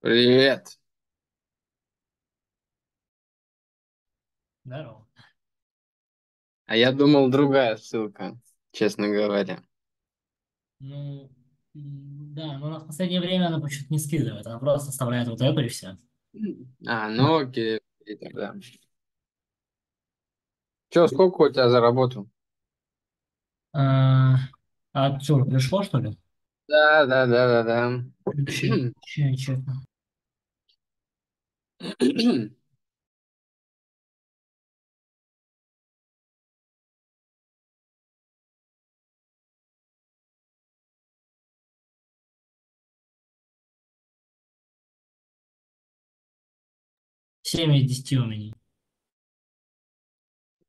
Привет. Здорово. А я думал, другая ссылка, честно говоря. Ну, да, но у нас в последнее время она почему-то не скидывает, она просто оставляет вот это и все. А, ну окей, окей тогда. Че, сколько у тебя за работу? А, а что, пришло, что ли? Да, да, да, да, да. Вообще, вообще честно. Семь из десяти у меня.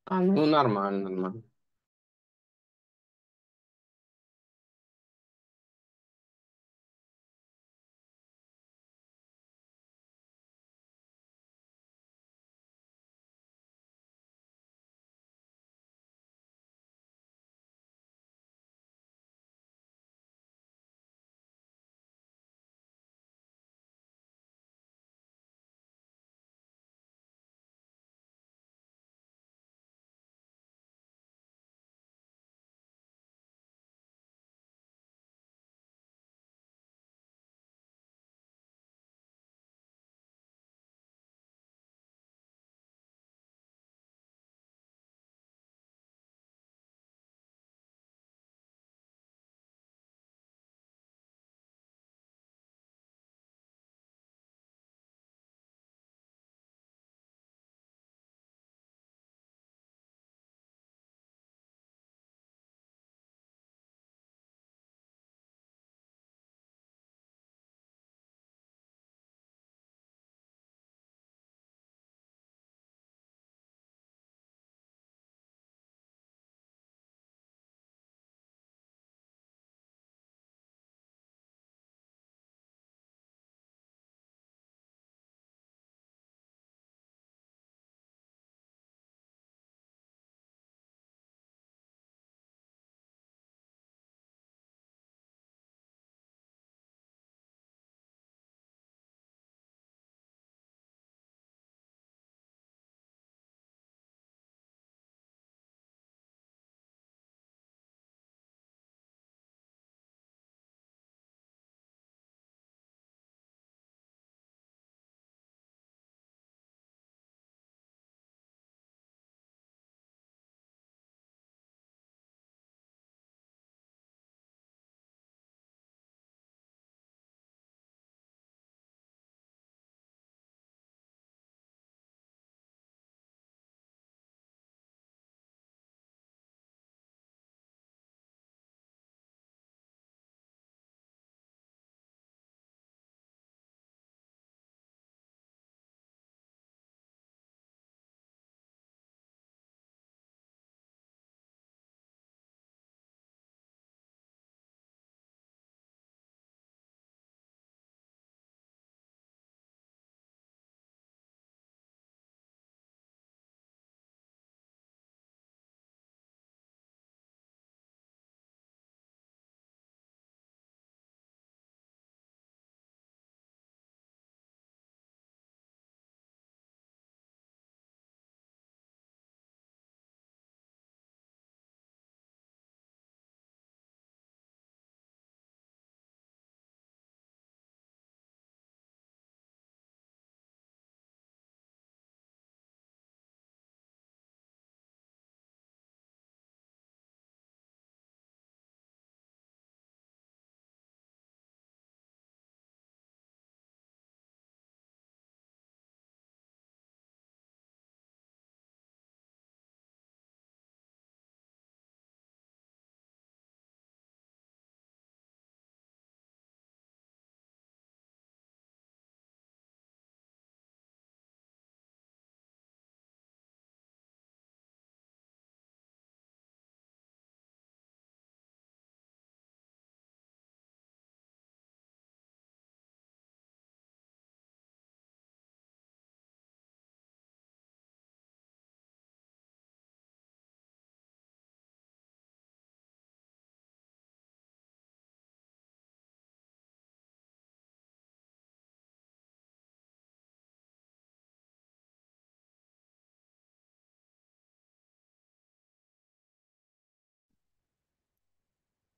А, ну... ну, нормально, нормально.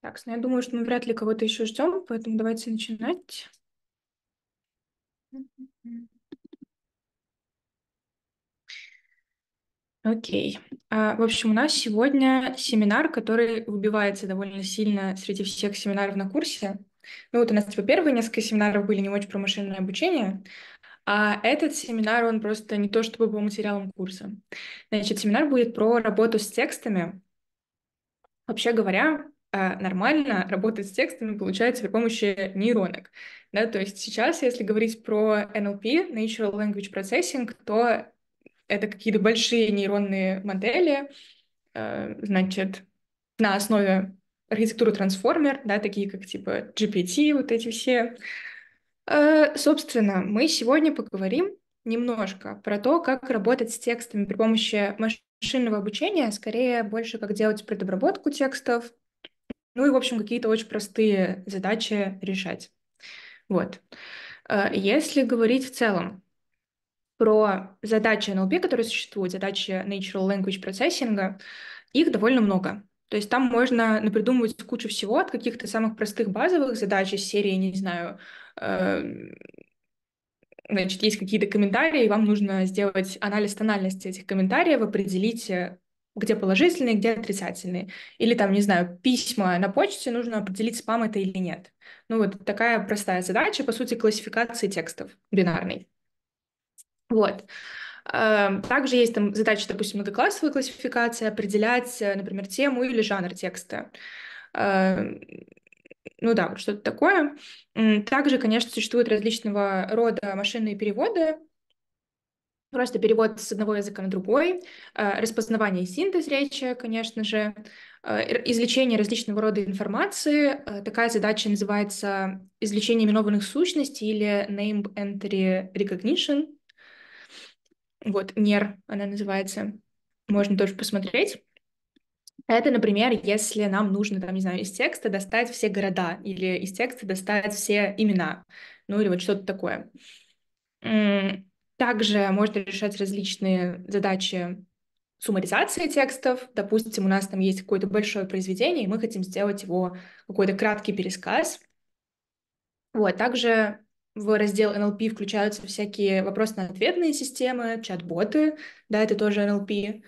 Так, ну я думаю, что мы вряд ли кого-то еще ждем, поэтому давайте начинать. Окей. Okay. А, в общем, у нас сегодня семинар, который выбивается довольно сильно среди всех семинаров на курсе. Ну вот у нас типа первые несколько семинаров были не очень про машинное обучение, а этот семинар, он просто не то чтобы по материалам курса. Значит, семинар будет про работу с текстами. Вообще говоря, а, нормально работать с текстами получается при помощи нейронок. Да, то есть сейчас, если говорить про NLP, Natural Language Processing, то это какие-то большие нейронные модели, а, значит, на основе архитектуры трансформер, да, такие как типа GPT, вот эти все. А, собственно, мы сегодня поговорим немножко про то, как работать с текстами при помощи машинного обучения, скорее больше как делать предобработку текстов, ну и, в общем, какие-то очень простые задачи решать. Вот. Э, если говорить в целом про задачи NLP, которые существуют, задачи Natural Language Processing, их довольно много. То есть там можно напридумывать кучу всего от каких-то самых простых базовых задач из серии, не знаю, эм, значит, есть какие-то комментарии, и вам нужно сделать анализ тональности этих комментариев, определить, э, где положительные, где отрицательные. Или там, не знаю, письма на почте, нужно определить, спам это или нет. Ну вот такая простая задача, по сути, классификации текстов бинарной. Вот. Эм, также есть там задача, допустим, многоклассовой классификации, определять, э, например, тему или жанр текста. Эм, ну да, вот что-то такое. Также, конечно, существуют различного рода машинные переводы, просто перевод с одного языка на другой, э, распознавание и синтез речи, конечно же, э, извлечение различного рода информации. Э, такая задача называется извлечение именованных сущностей или Name Entry Recognition. Вот, NER она называется. Можно тоже посмотреть. Это, например, если нам нужно, там, не знаю, из текста достать все города или из текста достать все имена, ну или вот что-то такое. Также можно решать различные задачи суммаризации текстов. Допустим, у нас там есть какое-то большое произведение, и мы хотим сделать его какой-то краткий пересказ. Вот, также в раздел NLP включаются всякие вопросно-ответные системы, чат-боты, да, это тоже NLP.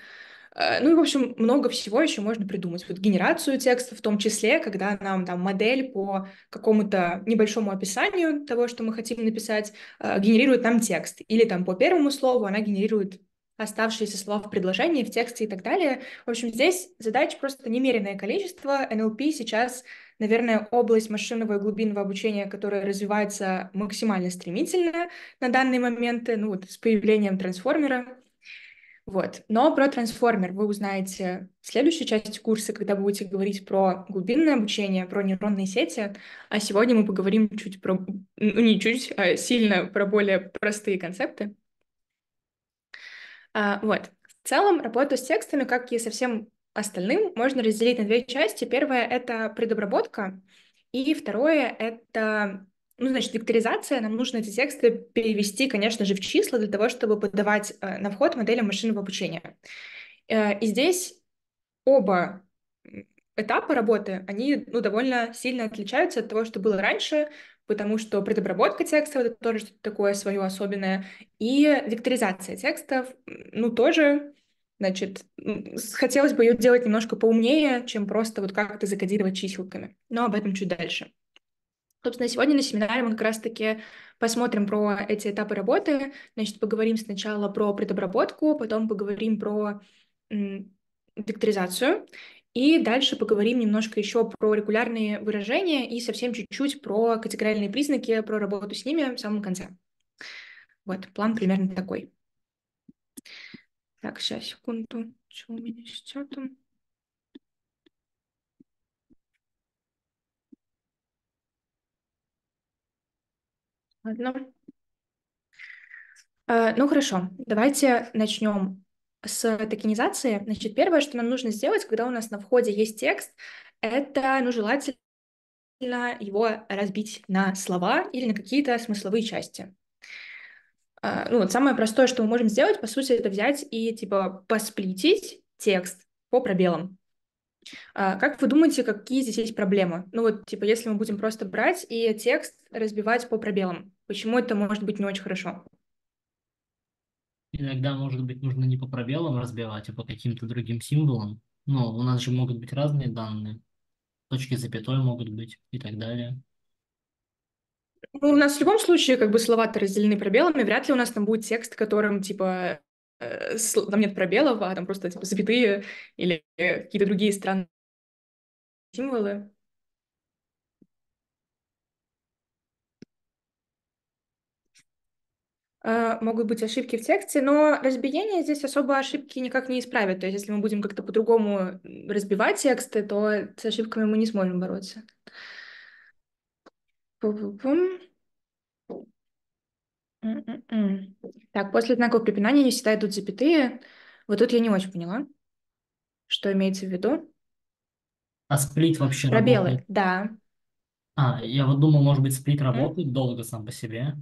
Э, ну и, в общем, много всего еще можно придумать. Вот генерацию текста в том числе, когда нам там модель по какому-то небольшому описанию того, что мы хотим написать, э, генерирует нам текст. Или там по первому слову она генерирует оставшиеся слова в предложении, в тексте и так далее. В общем, здесь задач просто немереное количество. NLP сейчас, наверное, область машинного и глубинного обучения, которая развивается максимально стремительно на данный момент, ну вот с появлением трансформера, вот. Но про трансформер вы узнаете в следующей части курса, когда будете говорить про глубинное обучение, про нейронные сети. А сегодня мы поговорим чуть про... Ну, не чуть, а сильно про более простые концепты. А, вот. В целом, работу с текстами, как и со всем остальным, можно разделить на две части. Первое — это предобработка, и второе — это ну, значит, векторизация, нам нужно эти тексты перевести, конечно же, в числа для того, чтобы подавать э, на вход модели машинного обучения. Э, и здесь оба этапа работы, они ну, довольно сильно отличаются от того, что было раньше, потому что предобработка текстов — это тоже что-то такое свое особенное, и векторизация текстов, ну, тоже Значит, хотелось бы ее делать немножко поумнее, чем просто вот как-то закодировать чиселками. Но об этом чуть дальше. Собственно, сегодня на семинаре мы как раз-таки посмотрим про эти этапы работы. Значит, поговорим сначала про предобработку, потом поговорим про векторизацию, и дальше поговорим немножко еще про регулярные выражения и совсем чуть-чуть про категориальные признаки, про работу с ними в самом конце. Вот, план примерно такой. Так, сейчас, секунду. Что у меня с чатом? Ладно. Э, ну хорошо, давайте начнем с токенизации. Значит, первое, что нам нужно сделать, когда у нас на входе есть текст, это, ну, желательно его разбить на слова или на какие-то смысловые части. Э, ну, вот самое простое, что мы можем сделать, по сути, это взять и, типа, посплитить текст по пробелам. А, как вы думаете, какие здесь есть проблемы? Ну вот, типа, если мы будем просто брать и текст разбивать по пробелам, почему это может быть не очень хорошо? Иногда, может быть, нужно не по пробелам разбивать, а по каким-то другим символам. Но ну, у нас же могут быть разные данные. Точки запятой могут быть и так далее. Ну, у нас в любом случае как бы слова-то разделены пробелами, вряд ли у нас там будет текст, которым, типа, Э, там нет пробелов, а там просто типа, запятые или какие-то другие странные символы. Э, могут быть ошибки в тексте, но разбиение здесь особо ошибки никак не исправит. То есть если мы будем как-то по-другому разбивать тексты, то с ошибками мы не сможем бороться. Пу-пу-пум. М-м-м. Так, после знаков препинания не всегда идут запятые. Вот тут я не очень поняла, что имеется в виду. А сплит вообще Пробелы, работает? да. А, я вот думал, может быть, сплит работает долго сам по себе.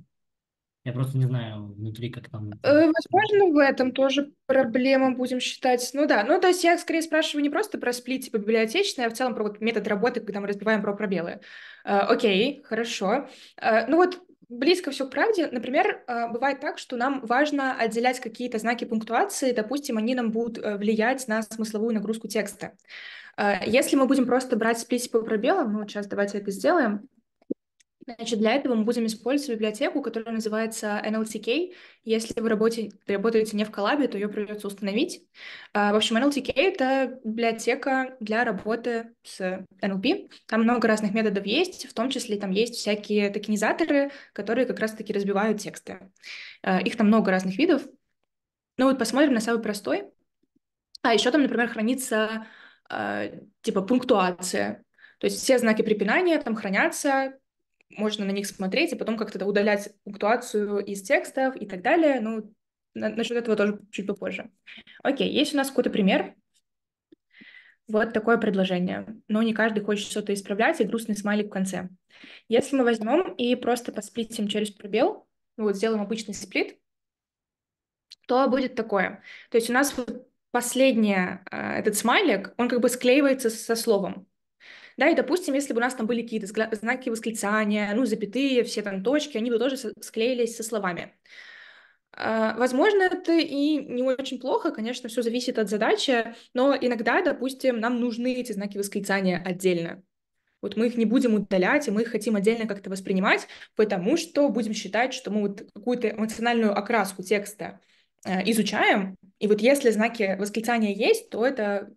Я просто не знаю внутри, как там. Э, возможно, в этом тоже проблема, будем считать. Ну да, ну то есть я скорее спрашиваю не просто про сплит типа библиотечный, а в целом про вот метод работы, когда мы разбиваем про пробелы. Э, окей, хорошо. Э, ну вот близко все к правде. Например, э, бывает так, что нам важно отделять какие-то знаки пунктуации, допустим, они нам будут э, влиять на смысловую нагрузку текста. Э, если мы будем просто брать с по пробелам, ну, сейчас давайте это сделаем, Значит, для этого мы будем использовать библиотеку, которая называется NLTK. Если вы работе, работаете не в коллабе, то ее придется установить. А, в общем, NLTK — это библиотека для работы с NLP. Там много разных методов есть, в том числе там есть всякие токенизаторы, которые как раз-таки разбивают тексты. А, их там много разных видов. Ну вот посмотрим на самый простой. А еще там, например, хранится а, типа пунктуация. То есть все знаки препинания там хранятся, можно на них смотреть и потом как-то удалять пунктуацию из текстов и так далее. Ну, на, насчет этого тоже чуть попозже. Окей, есть у нас какой-то пример. Вот такое предложение. Но не каждый хочет что-то исправлять, и грустный смайлик в конце. Если мы возьмем и просто посплитим через пробел, вот сделаем обычный сплит, то будет такое. То есть у нас последний а, этот смайлик, он как бы склеивается со словом. Да, и, допустим, если бы у нас там были какие-то знаки восклицания, ну, запятые, все там точки, они бы тоже склеились со словами. А, возможно, это и не очень плохо, конечно, все зависит от задачи, но иногда, допустим, нам нужны эти знаки восклицания отдельно. Вот мы их не будем удалять, и мы их хотим отдельно как-то воспринимать, потому что будем считать, что мы вот какую-то эмоциональную окраску текста э, изучаем, и вот если знаки восклицания есть, то это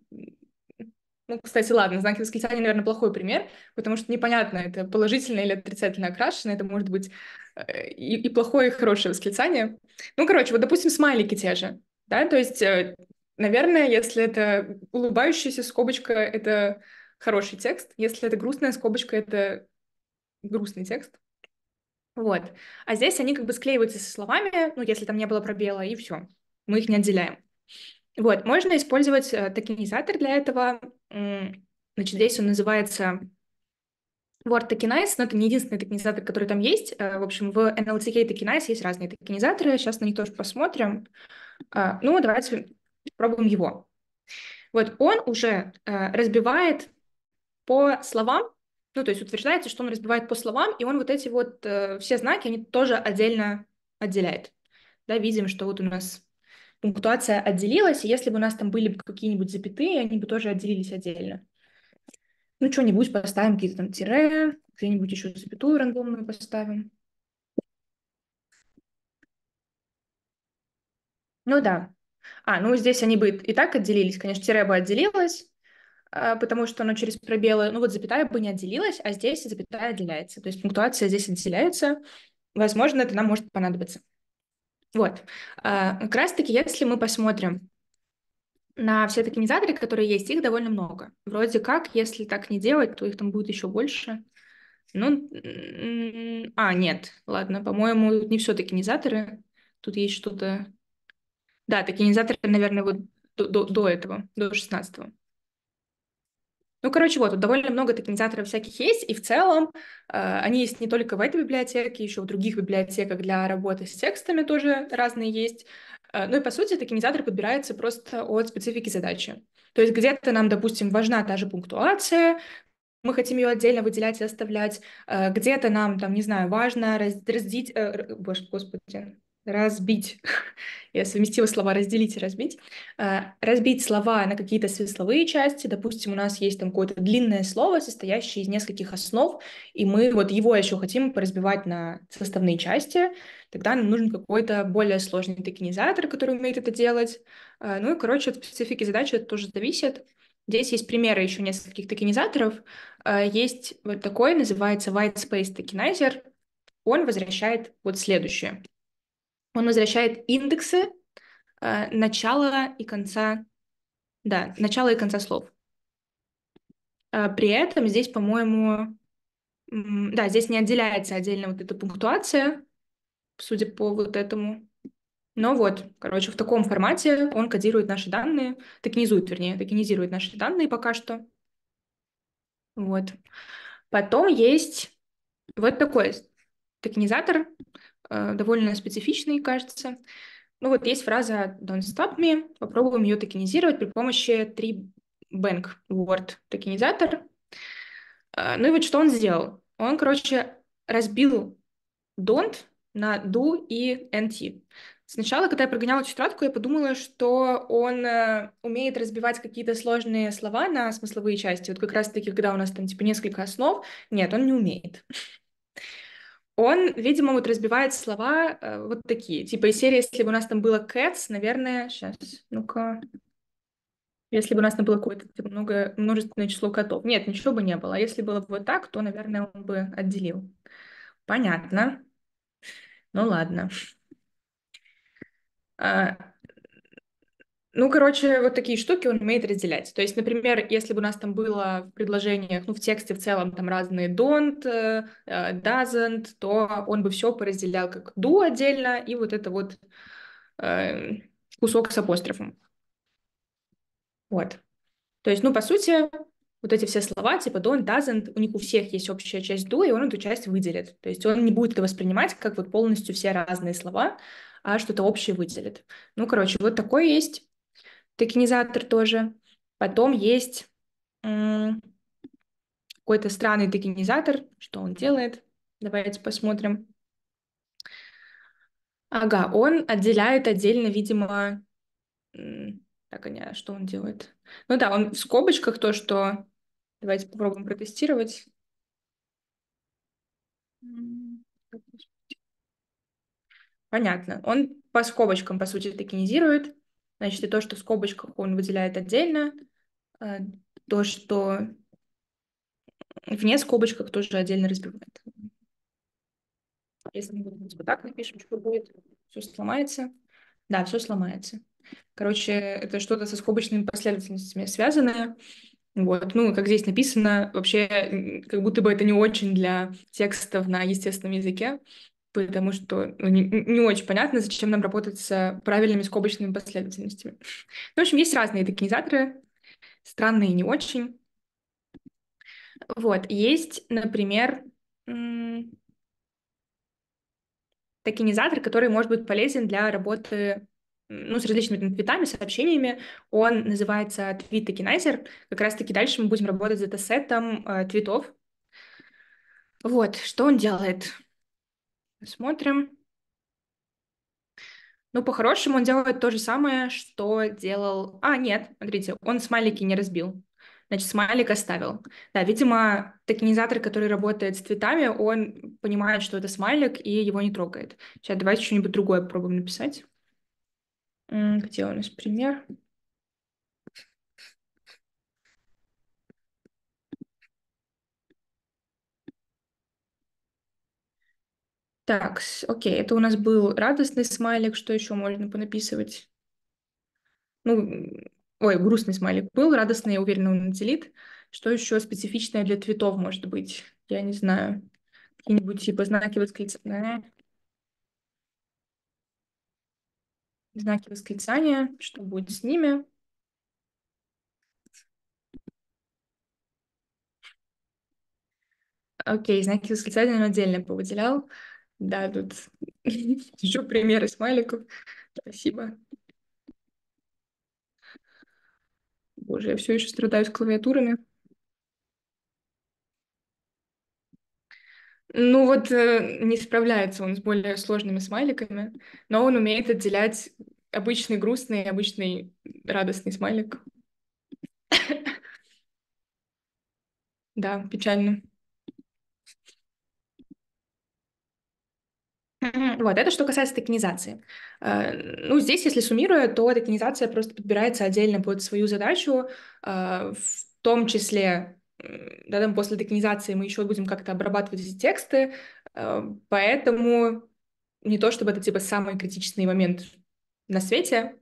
ну, кстати, ладно, знаки восклицания, наверное, плохой пример, потому что непонятно, это положительно или отрицательно окрашено, это может быть э, и, и плохое, и хорошее восклицание. Ну, короче, вот, допустим, смайлики те же, да, то есть, э, наверное, если это улыбающаяся скобочка, это хороший текст, если это грустная скобочка, это грустный текст. Вот. А здесь они как бы склеиваются со словами, ну, если там не было пробела, и все. Мы их не отделяем. Вот, можно использовать э, токенизатор для этого, Значит, здесь он называется Word Tokenize, но это не единственный токенизатор, который там есть. Э, в общем, в NLTK Tokenize есть разные токенизаторы. Сейчас на них тоже посмотрим. Э, ну, давайте пробуем его. Вот он уже э, разбивает по словам, ну, то есть утверждается, что он разбивает по словам, и он вот эти вот все знаки, они тоже отдельно отделяет. Да, видим, что вот у нас пунктуация отделилась, и если бы у нас там были какие-нибудь запятые, они бы тоже отделились отдельно. Ну, что-нибудь поставим, какие-то там тире, где-нибудь еще запятую рандомную поставим. Ну да. А, ну здесь они бы и так отделились, конечно, тире бы отделилось, а, потому что оно через пробелы, ну вот запятая бы не отделилась, а здесь запятая отделяется. То есть пунктуация здесь отделяется. Возможно, это нам может понадобиться. Вот. А, как раз-таки, если мы посмотрим на все токенизаторы, которые есть, их довольно много. Вроде как, если так не делать, то их там будет еще больше. Ну, а, нет, ладно, по-моему, тут не все токенизаторы. Тут есть что-то... Да, токенизаторы, наверное, вот до, до, до этого, до 16 -го. Ну, короче, вот, довольно много токенизаторов всяких есть, и в целом э, они есть не только в этой библиотеке, еще в других библиотеках для работы с текстами тоже разные есть. Э, ну и, по сути, токенизатор подбирается просто от специфики задачи. То есть где-то нам, допустим, важна та же пунктуация, мы хотим ее отдельно выделять и оставлять. Э, где-то нам, там, не знаю, важно разделить... Э, боже, господи, разбить, я совместила слова разделить и разбить, а, разбить слова на какие-то смысловые части. Допустим, у нас есть там какое-то длинное слово, состоящее из нескольких основ, и мы вот его еще хотим поразбивать на составные части. Тогда нам нужен какой-то более сложный токенизатор, который умеет это делать. А, ну и, короче, от специфики задачи это тоже зависит. Здесь есть примеры еще нескольких токенизаторов. А, есть вот такой, называется White Space Tokenizer. Он возвращает вот следующее. Он возвращает индексы э, начала и конца, да, начала и конца слов. Э, при этом здесь, по-моему, да, здесь не отделяется отдельно вот эта пунктуация, судя по вот этому. Но вот, короче, в таком формате он кодирует наши данные, токенизует, вернее, токенизирует наши данные пока что. Вот. Потом есть вот такой токенизатор. Э, довольно специфичный, кажется. Ну вот есть фраза «Don't stop me», попробуем ее токенизировать при помощи 3Bank Word токенизатор. Э, ну и вот что он сделал? Он, короче, разбил don't на do и nt. Сначала, когда я прогоняла эту тетрадку, я подумала, что он э, умеет разбивать какие-то сложные слова на смысловые части. Вот как раз-таки, когда у нас там типа несколько основ, нет, он не умеет он, видимо, вот разбивает слова э, вот такие. Типа из серии, если бы у нас там было cats, наверное, сейчас, ну-ка. Если бы у нас там было какое-то типа, много, множественное число котов. Нет, ничего бы не было. А если было бы вот так, то, наверное, он бы отделил. Понятно. Ну ладно. А, ну, короче, вот такие штуки он умеет разделять. То есть, например, если бы у нас там было в предложениях, ну, в тексте в целом там разные don't, э, э, doesn't, то он бы все поразделял как do отдельно и вот это вот э, кусок с апострофом. Вот. То есть, ну, по сути, вот эти все слова, типа don't, doesn't, у них у всех есть общая часть do, и он эту часть выделит. То есть он не будет это воспринимать как вот полностью все разные слова, а что-то общее выделит. Ну, короче, вот такой есть токенизатор тоже. Потом есть какой-то странный токенизатор, что он делает. Давайте посмотрим. Ага, он отделяет отдельно, видимо, так, а что он делает? Ну да, он в скобочках то, что... Давайте попробуем протестировать. Понятно. Он по скобочкам, по сути, токенизирует. Значит, и то, что в скобочках он выделяет отдельно, э, то, что вне скобочках тоже отдельно разбивает. Если мы вот так напишем, что будет, все сломается. Да, все сломается. Короче, это что-то со скобочными последовательностями связанное. Вот, ну, как здесь написано, вообще, как будто бы это не очень для текстов на естественном языке, потому что ну, не, не очень понятно, зачем нам работать с правильными скобочными последовательностями. Ну, в общем, есть разные токенизаторы, странные не очень. Вот, есть, например, токенизатор, который может быть полезен для работы ну, с различными твитами, сообщениями. Он называется Tweet Tokenizer. Как раз-таки дальше мы будем работать с датасетом э, твитов. Вот, что он делает? Смотрим. Ну, по-хорошему, он делает то же самое, что делал... А, нет, смотрите, он смайлики не разбил. Значит, смайлик оставил. Да, видимо, токенизатор, который работает с цветами, он понимает, что это смайлик, и его не трогает. Сейчас давайте что-нибудь другое попробуем написать. Где у нас пример? Пример. Так, окей, это у нас был радостный смайлик, что еще можно понаписывать? Ну, ой, грустный смайлик был, радостный, я уверена, он делит. Что еще специфичное для твитов может быть? Я не знаю. Какие-нибудь типа знаки восклицания, знаки восклицания, что будет с ними? Окей, знаки восклицания он отдельно повыделял. Да, тут еще примеры смайликов. Спасибо. Боже, я все еще страдаю с клавиатурами. Ну вот э, не справляется он с более сложными смайликами, но он умеет отделять обычный грустный и обычный радостный смайлик. Да, печально. Вот, это что касается токенизации. Э, ну, здесь, если суммируя, то токенизация просто подбирается отдельно под свою задачу, э, в том числе да, там после токенизации мы еще будем как-то обрабатывать эти тексты, э, поэтому не то чтобы это типа самый критичный момент на свете,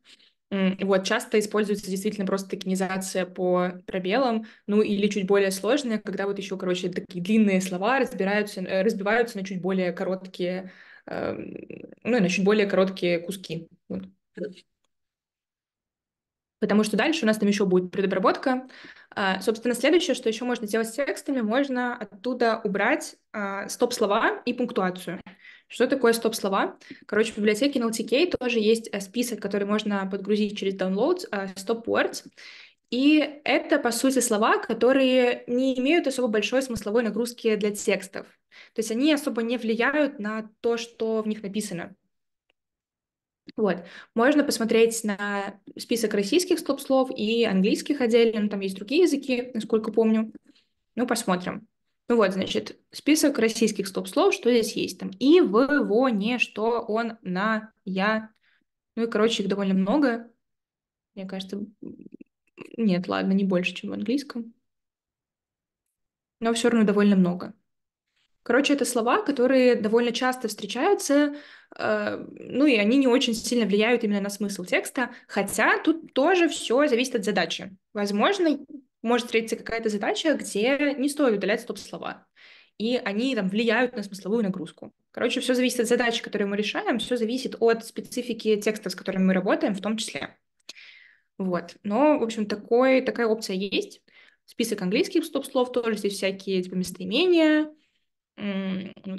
вот, часто используется действительно просто токенизация по пробелам, ну или чуть более сложная, когда вот еще, короче, такие длинные слова разбираются, разбиваются на чуть более короткие э, ну, на чуть более короткие куски. Вот. Потому что дальше у нас там еще будет предобработка. А, собственно, следующее, что еще можно делать с текстами, можно оттуда убрать а, стоп-слова и пунктуацию. Что такое стоп-слова? Короче, в библиотеке NLTK тоже есть э, список, который можно подгрузить через download, stop-words. Э, и это, по сути, слова, которые не имеют особо большой смысловой нагрузки для текстов. То есть они особо не влияют на то, что в них написано. Вот. Можно посмотреть на список российских стоп-слов и английских отдельно, там есть другие языки, насколько помню. Ну, посмотрим. Ну вот, значит, список российских стоп-слов, что здесь есть там. И в его не, что он на я. Ну и, короче, их довольно много. Мне кажется, нет, ладно, не больше, чем в английском. Но все равно довольно много. Короче, это слова, которые довольно часто встречаются, э, ну и они не очень сильно влияют именно на смысл текста, хотя тут тоже все зависит от задачи. Возможно, может встретиться какая-то задача, где не стоит удалять стоп-слова, и они там влияют на смысловую нагрузку. Короче, все зависит от задачи, которую мы решаем, все зависит от специфики текста, с которым мы работаем, в том числе. Вот. Но, в общем, такой, такая опция есть. Список английских стоп-слов тоже здесь всякие типа местоимения,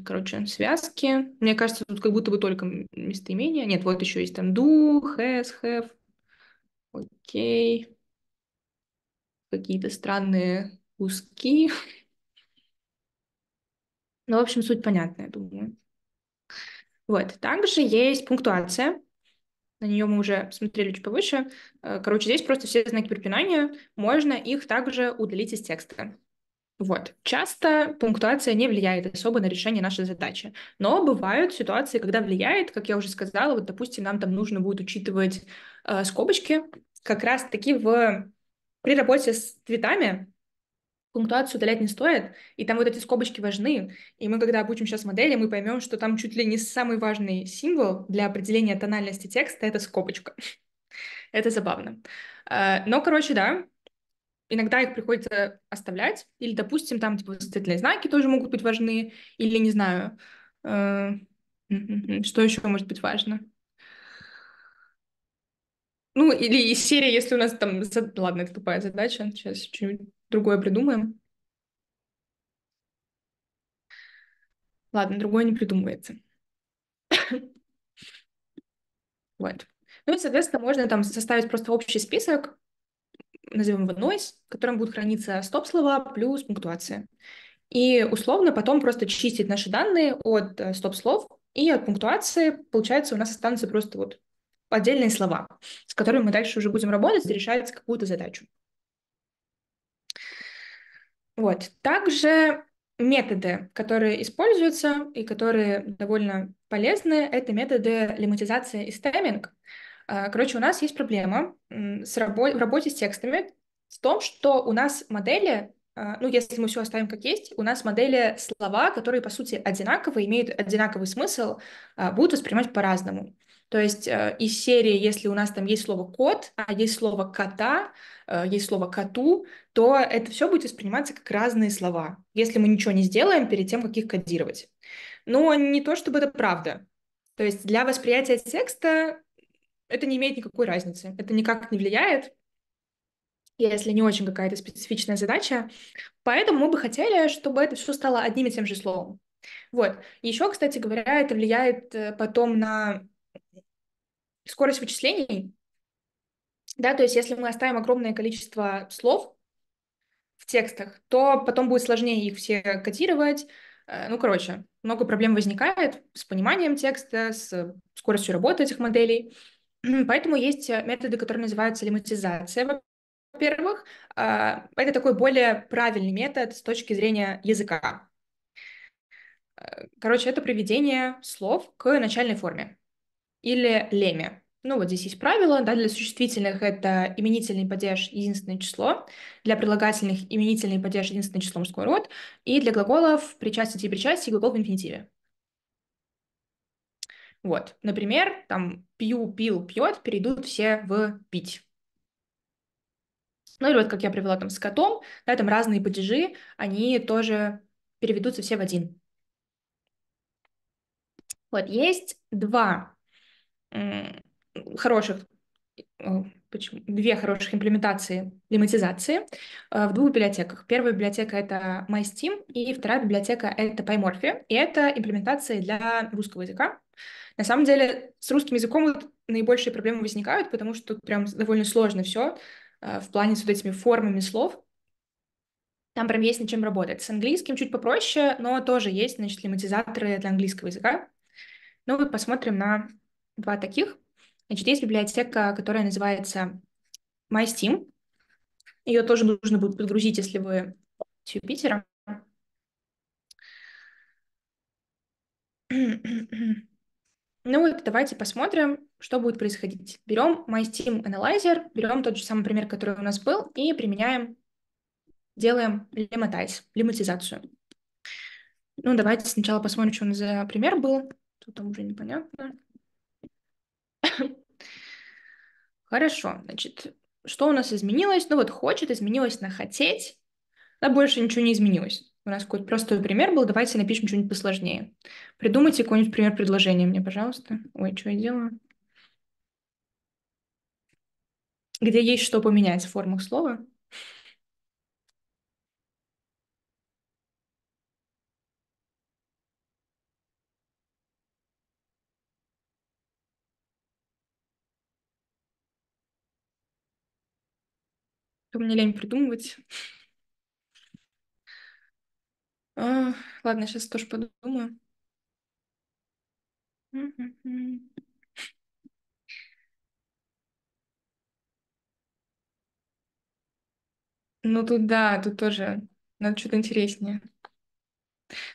короче, связки. Мне кажется, тут как будто бы только местоимения. Нет, вот еще есть там do, has, have. Окей. Какие-то странные куски. Ну, в общем, суть понятная, думаю. Вот. Также есть пунктуация. На нее мы уже смотрели чуть повыше. Э, короче, здесь просто все знаки препинания. Можно их также удалить из текста. Вот. Часто пунктуация не влияет особо на решение нашей задачи, но бывают ситуации, когда влияет, как я уже сказала, вот, допустим, нам там нужно будет учитывать э, скобочки, как раз-таки в... при работе с цветами пунктуацию удалять не стоит, и там вот эти скобочки важны, и мы, когда обучим сейчас модели, мы поймем, что там чуть ли не самый важный символ для определения тональности текста — это скобочка. это забавно. Э, но, короче, да, иногда их приходится оставлять, или, допустим, там, типа, восклицательные знаки тоже могут быть важны, или, не знаю, э, м-м-м, что еще может быть важно. Ну, или из серии, если у нас там... Ладно, это тупая задача, сейчас что-нибудь другое придумаем. Ладно, другое не придумывается. Вот. Ну и, соответственно, можно там составить просто общий список, назовем его noise, в котором будут храниться стоп-слова плюс пунктуация. И условно потом просто чистить наши данные от э, стоп-слов и от пунктуации, получается, у нас останутся просто вот отдельные слова, с которыми мы дальше уже будем работать, и решать какую-то задачу. Вот. Также методы, которые используются и которые довольно полезны, это методы лематизации и стемминг. А, короче, у нас есть проблема с рабо- в работе с текстами в том, что у нас модели, а, ну, если мы все оставим как есть, у нас модели слова, которые, по сути, одинаковые, имеют одинаковый смысл, а, будут воспринимать по-разному. То есть из серии, если у нас там есть слово кот, а есть слово кота, есть слово коту, то это все будет восприниматься как разные слова, если мы ничего не сделаем перед тем, как их кодировать. Но не то чтобы это правда. То есть для восприятия текста это не имеет никакой разницы, это никак не влияет, если не очень какая-то специфичная задача. Поэтому мы бы хотели, чтобы это все стало одним и тем же словом. Вот. Еще, кстати говоря, это влияет э, потом на скорость вычислений. Да, то есть если мы оставим огромное количество слов в текстах, то потом будет сложнее их все кодировать. Э, ну, короче, много проблем возникает с пониманием текста, с скоростью работы этих моделей. Поэтому есть э, методы, которые называются лематизация, во-первых. А, это такой более правильный метод с точки зрения языка. Э, короче, это приведение слов к начальной форме или леме. Ну, вот здесь есть правило, да, для существительных это именительный падеж единственное число, для прилагательных именительный падеж единственное число мужской род, и для глаголов причастие и причастие глагол в инфинитиве. Вот, например, там пью, пил, пьет, перейдут все в пить. Ну или вот, как я привела там с котом, да, там разные падежи, они тоже переведутся все в один. Вот, есть два хороших, почему, две хороших имплементации лематизации э, в двух библиотеках. Первая библиотека — это MySteam, и вторая библиотека — это PyMorphy, и это имплементации для русского языка. На самом деле с русским языком вот наибольшие проблемы возникают, потому что тут прям довольно сложно все а, в плане с вот этими формами слов. Там прям есть над чем работать. С английским чуть попроще, но тоже есть, значит, лиматизаторы для английского языка. Ну, вот посмотрим на два таких. Значит, есть библиотека, которая называется MyStim. Ее тоже нужно будет подгрузить, если вы с Юпитера. Ну вот, давайте посмотрим, что будет происходить. Берем MySteam Analyzer, берем тот же самый пример, который у нас был, и применяем, делаем лематайз, лематизацию. Ну, давайте сначала посмотрим, что у нас за пример был. Тут там уже непонятно. Хорошо, значит, что у нас изменилось? Ну вот хочет изменилось на хотеть, да больше ничего не изменилось у нас какой-то простой пример был, давайте напишем что-нибудь посложнее. Придумайте какой-нибудь пример предложения мне, пожалуйста. Ой, что я делаю? Где есть что поменять в формах слова? То мне лень придумывать ладно, сейчас тоже подумаю. М-м-м. Ну тут да, тут тоже надо что-то интереснее.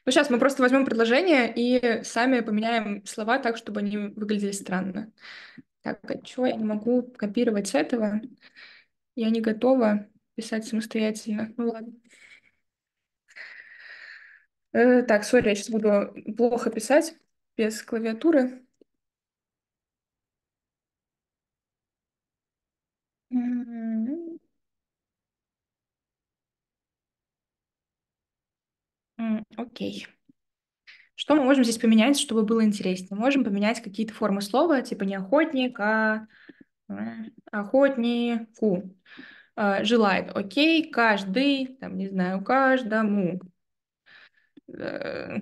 Ну сейчас мы просто возьмем предложение и сами поменяем слова так, чтобы они выглядели странно. Так, а что? я не могу копировать с этого? Я не готова писать самостоятельно. Ну ладно. Э, так, сори, я сейчас буду плохо писать без клавиатуры. М-м-м. Окей. Что мы можем здесь поменять, чтобы было интереснее? Можем поменять какие-то формы слова, типа не охотник, а, а охотнику. А, желает, окей, каждый, там, не знаю, каждому э,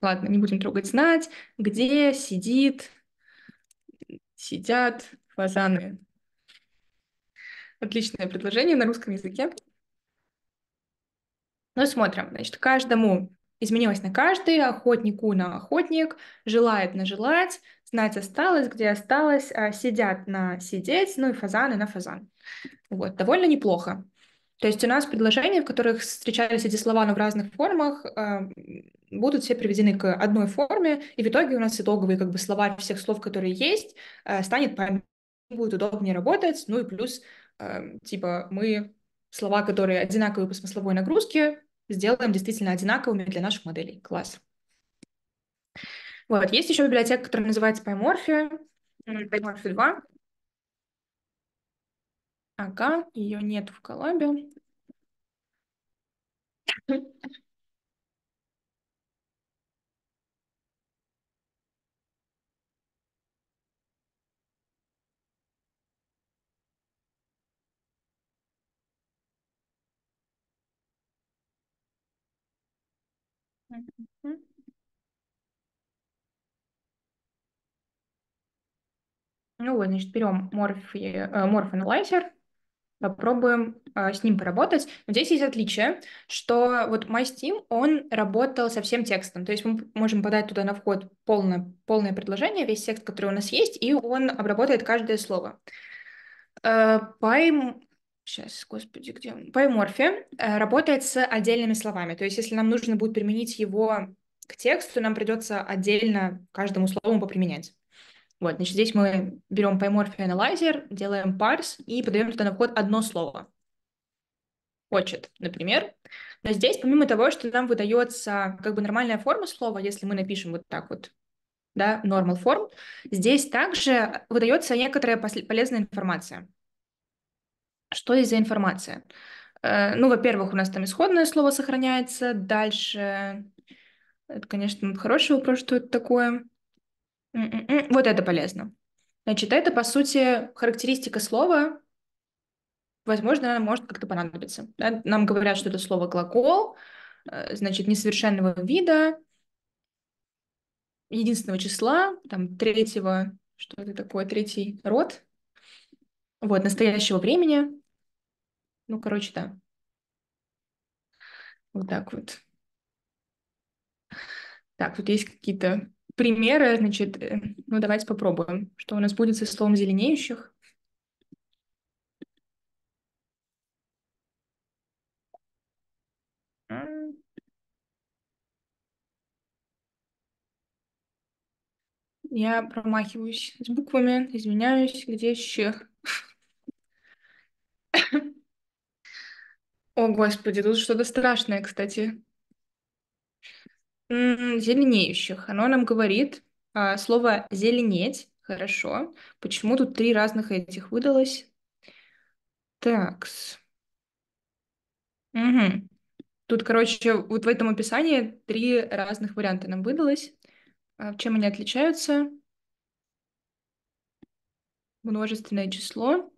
ладно, не будем трогать знать, где сидит, сидят фазаны. Отличное предложение на русском языке. Ну, смотрим. Значит, каждому изменилось на каждый, охотнику на охотник, желает на желать, знать осталось, где осталось, а сидят на сидеть, ну и фазаны на фазан. Вот, довольно неплохо. То есть у нас предложения, в которых встречались эти слова, но в разных формах, а, будут все приведены к одной форме, и в итоге у нас итоговый как бы словарь всех слов, которые есть, э, станет поменьше, будет удобнее работать, ну и плюс, э, типа, мы слова, которые одинаковые по смысловой нагрузке, сделаем действительно одинаковыми для наших моделей. Класс. Вот, есть еще библиотека, которая называется Pymorphia, Pymorphia 2, Ага, ее нет в коллабе. Ну, вот, значит, берем морф, э, морф-аналайзер попробуем э, с ним поработать. Но здесь есть отличие, что вот MySteam, он работал со всем текстом, то есть мы можем подать туда на вход полное, полное предложение, весь текст, который у нас есть, и он обработает каждое слово. Э, Пойм... Сейчас, господи, где он? Пайморфе э, работает с отдельными словами, то есть если нам нужно будет применить его к тексту, нам придется отдельно каждому слову поприменять. Вот, значит, здесь мы берем пойморфий аналайзер, делаем парс и подаем туда на вход одно слово. Хочет, например. Но здесь, помимо того, что нам выдается как бы нормальная форма слова, если мы напишем вот так вот, да, normal form, здесь также выдается некоторая полезная информация. Что здесь за информация? Э, ну, во-первых, у нас там исходное слово сохраняется, дальше, это, конечно, хороший вопрос, что это такое. М-м-м, вот это полезно. Значит, это, по сути, характеристика слова. Возможно, она может как-то понадобиться. Нам говорят, что это слово глагол, э, значит, несовершенного вида, единственного числа, там, третьего, что это такое, третий род, вот, настоящего времени. Ну, короче, да. Вот так вот. Так, тут есть какие-то примеры, значит, э, ну давайте попробуем, что у нас будет со словом зеленеющих. Я промахиваюсь с буквами, извиняюсь, где еще? О, Господи, тут что-то страшное, кстати. Зеленеющих. Оно нам говорит а, слово «зеленеть». Хорошо. Почему тут три разных этих выдалось? Так. Угу. Тут, короче, вот в этом описании три разных варианта нам выдалось. А чем они отличаются? Множественное число.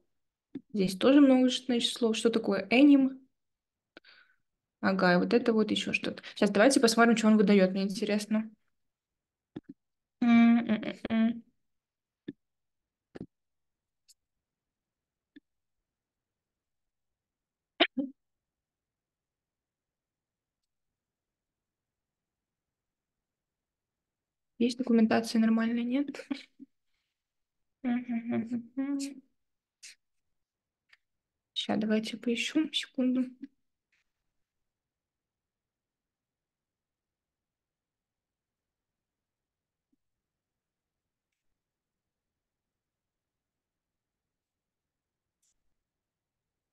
Здесь тоже множественное число. Что такое «эним»? Ага, и вот это вот еще что-то. Сейчас давайте посмотрим, что он выдает. Мне интересно. М-м-м. Есть документация нормальная, нет? Сейчас давайте поищу секунду.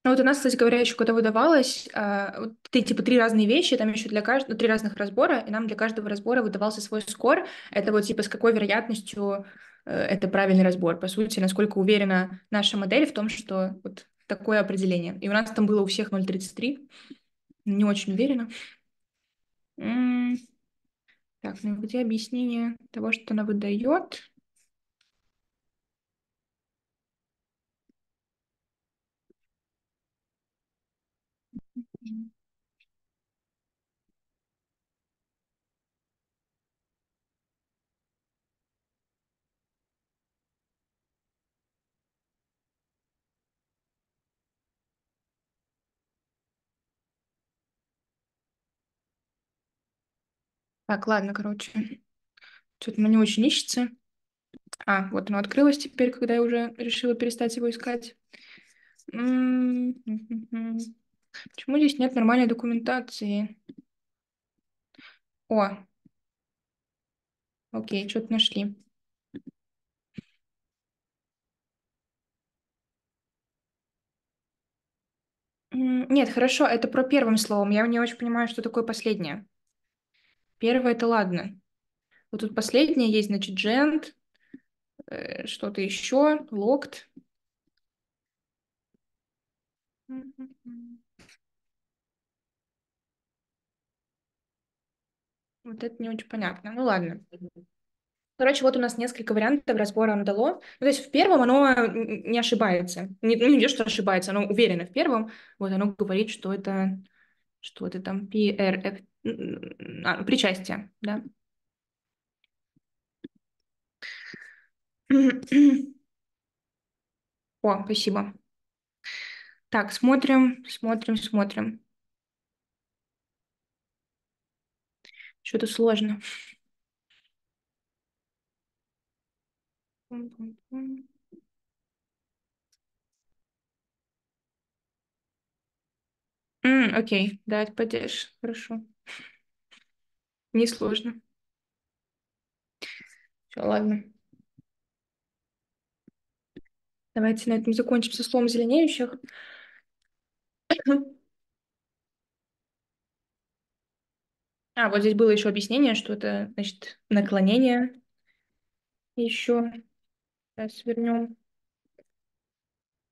Ну вот у нас, кстати говоря, еще когда выдавалось, э, ты типа три разные вещи, там еще для каждого ну, три разных разбора, и нам для каждого разбора выдавался свой скор. Это вот типа с какой вероятностью э, это правильный разбор, по сути, насколько уверена наша модель в том, что вот такое определение. И у нас там было у всех 0,33. Не очень уверена. М -м так, ну где объяснение того, что она выдает? Так, ладно, короче, что-то мне очень ищется. А, вот оно открылось теперь, когда я уже решила перестать его искать. М, м, м, м. Почему здесь нет нормальной документации? О, окей, что-то нашли. Нет, хорошо, это про первым словом. Я не очень понимаю, что такое последнее. Первое это ладно. Вот тут последнее есть, значит, джент, э, что-то еще, локт. Mm-hmm. Вот это не очень понятно. Ну ладно. Короче, вот у нас несколько вариантов разбора оно дало. Ну, то есть в первом оно не ошибается. Не, ну, не не что ошибается, оно уверенно в первом. Вот оно говорит, что это что это там PRF, а, причастие, да. О, спасибо. Так, смотрим, смотрим, смотрим. Что-то сложно. М, окей, да, это поддержишь. Хорошо. Несложно. Все, ладно. Давайте на этом закончим со словом зеленеющих. А, вот здесь было еще объяснение, что это, значит, наклонение. Еще сейчас вернем.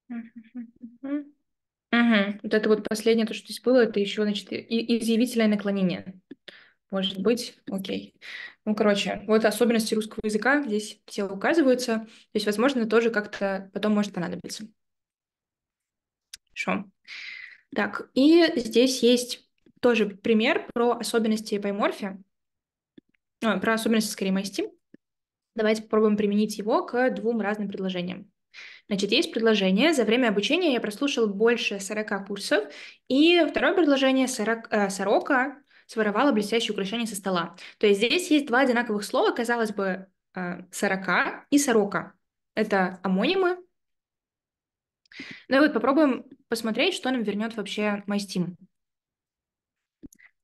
Угу. Вот это вот последнее, то, что здесь было, это еще, значит, изъявительное наклонение. Может быть, окей. Ну, короче, вот особенности русского языка здесь все указываются. То есть, возможно, тоже как-то потом может понадобиться. Хорошо. Так, и здесь есть тоже пример про особенности эпиморфия, а, про особенности скорее масти. Давайте попробуем применить его к двум разным предложениям. Значит, есть предложение. За время обучения я прослушал больше 40 курсов. И второе предложение 40, э, «Сорока своровала блестящее украшение со стола». То есть здесь есть два одинаковых слова, казалось бы, э, «сорока» и «сорока». Это амонимы. Ну и вот попробуем посмотреть, что нам вернет вообще MySteam.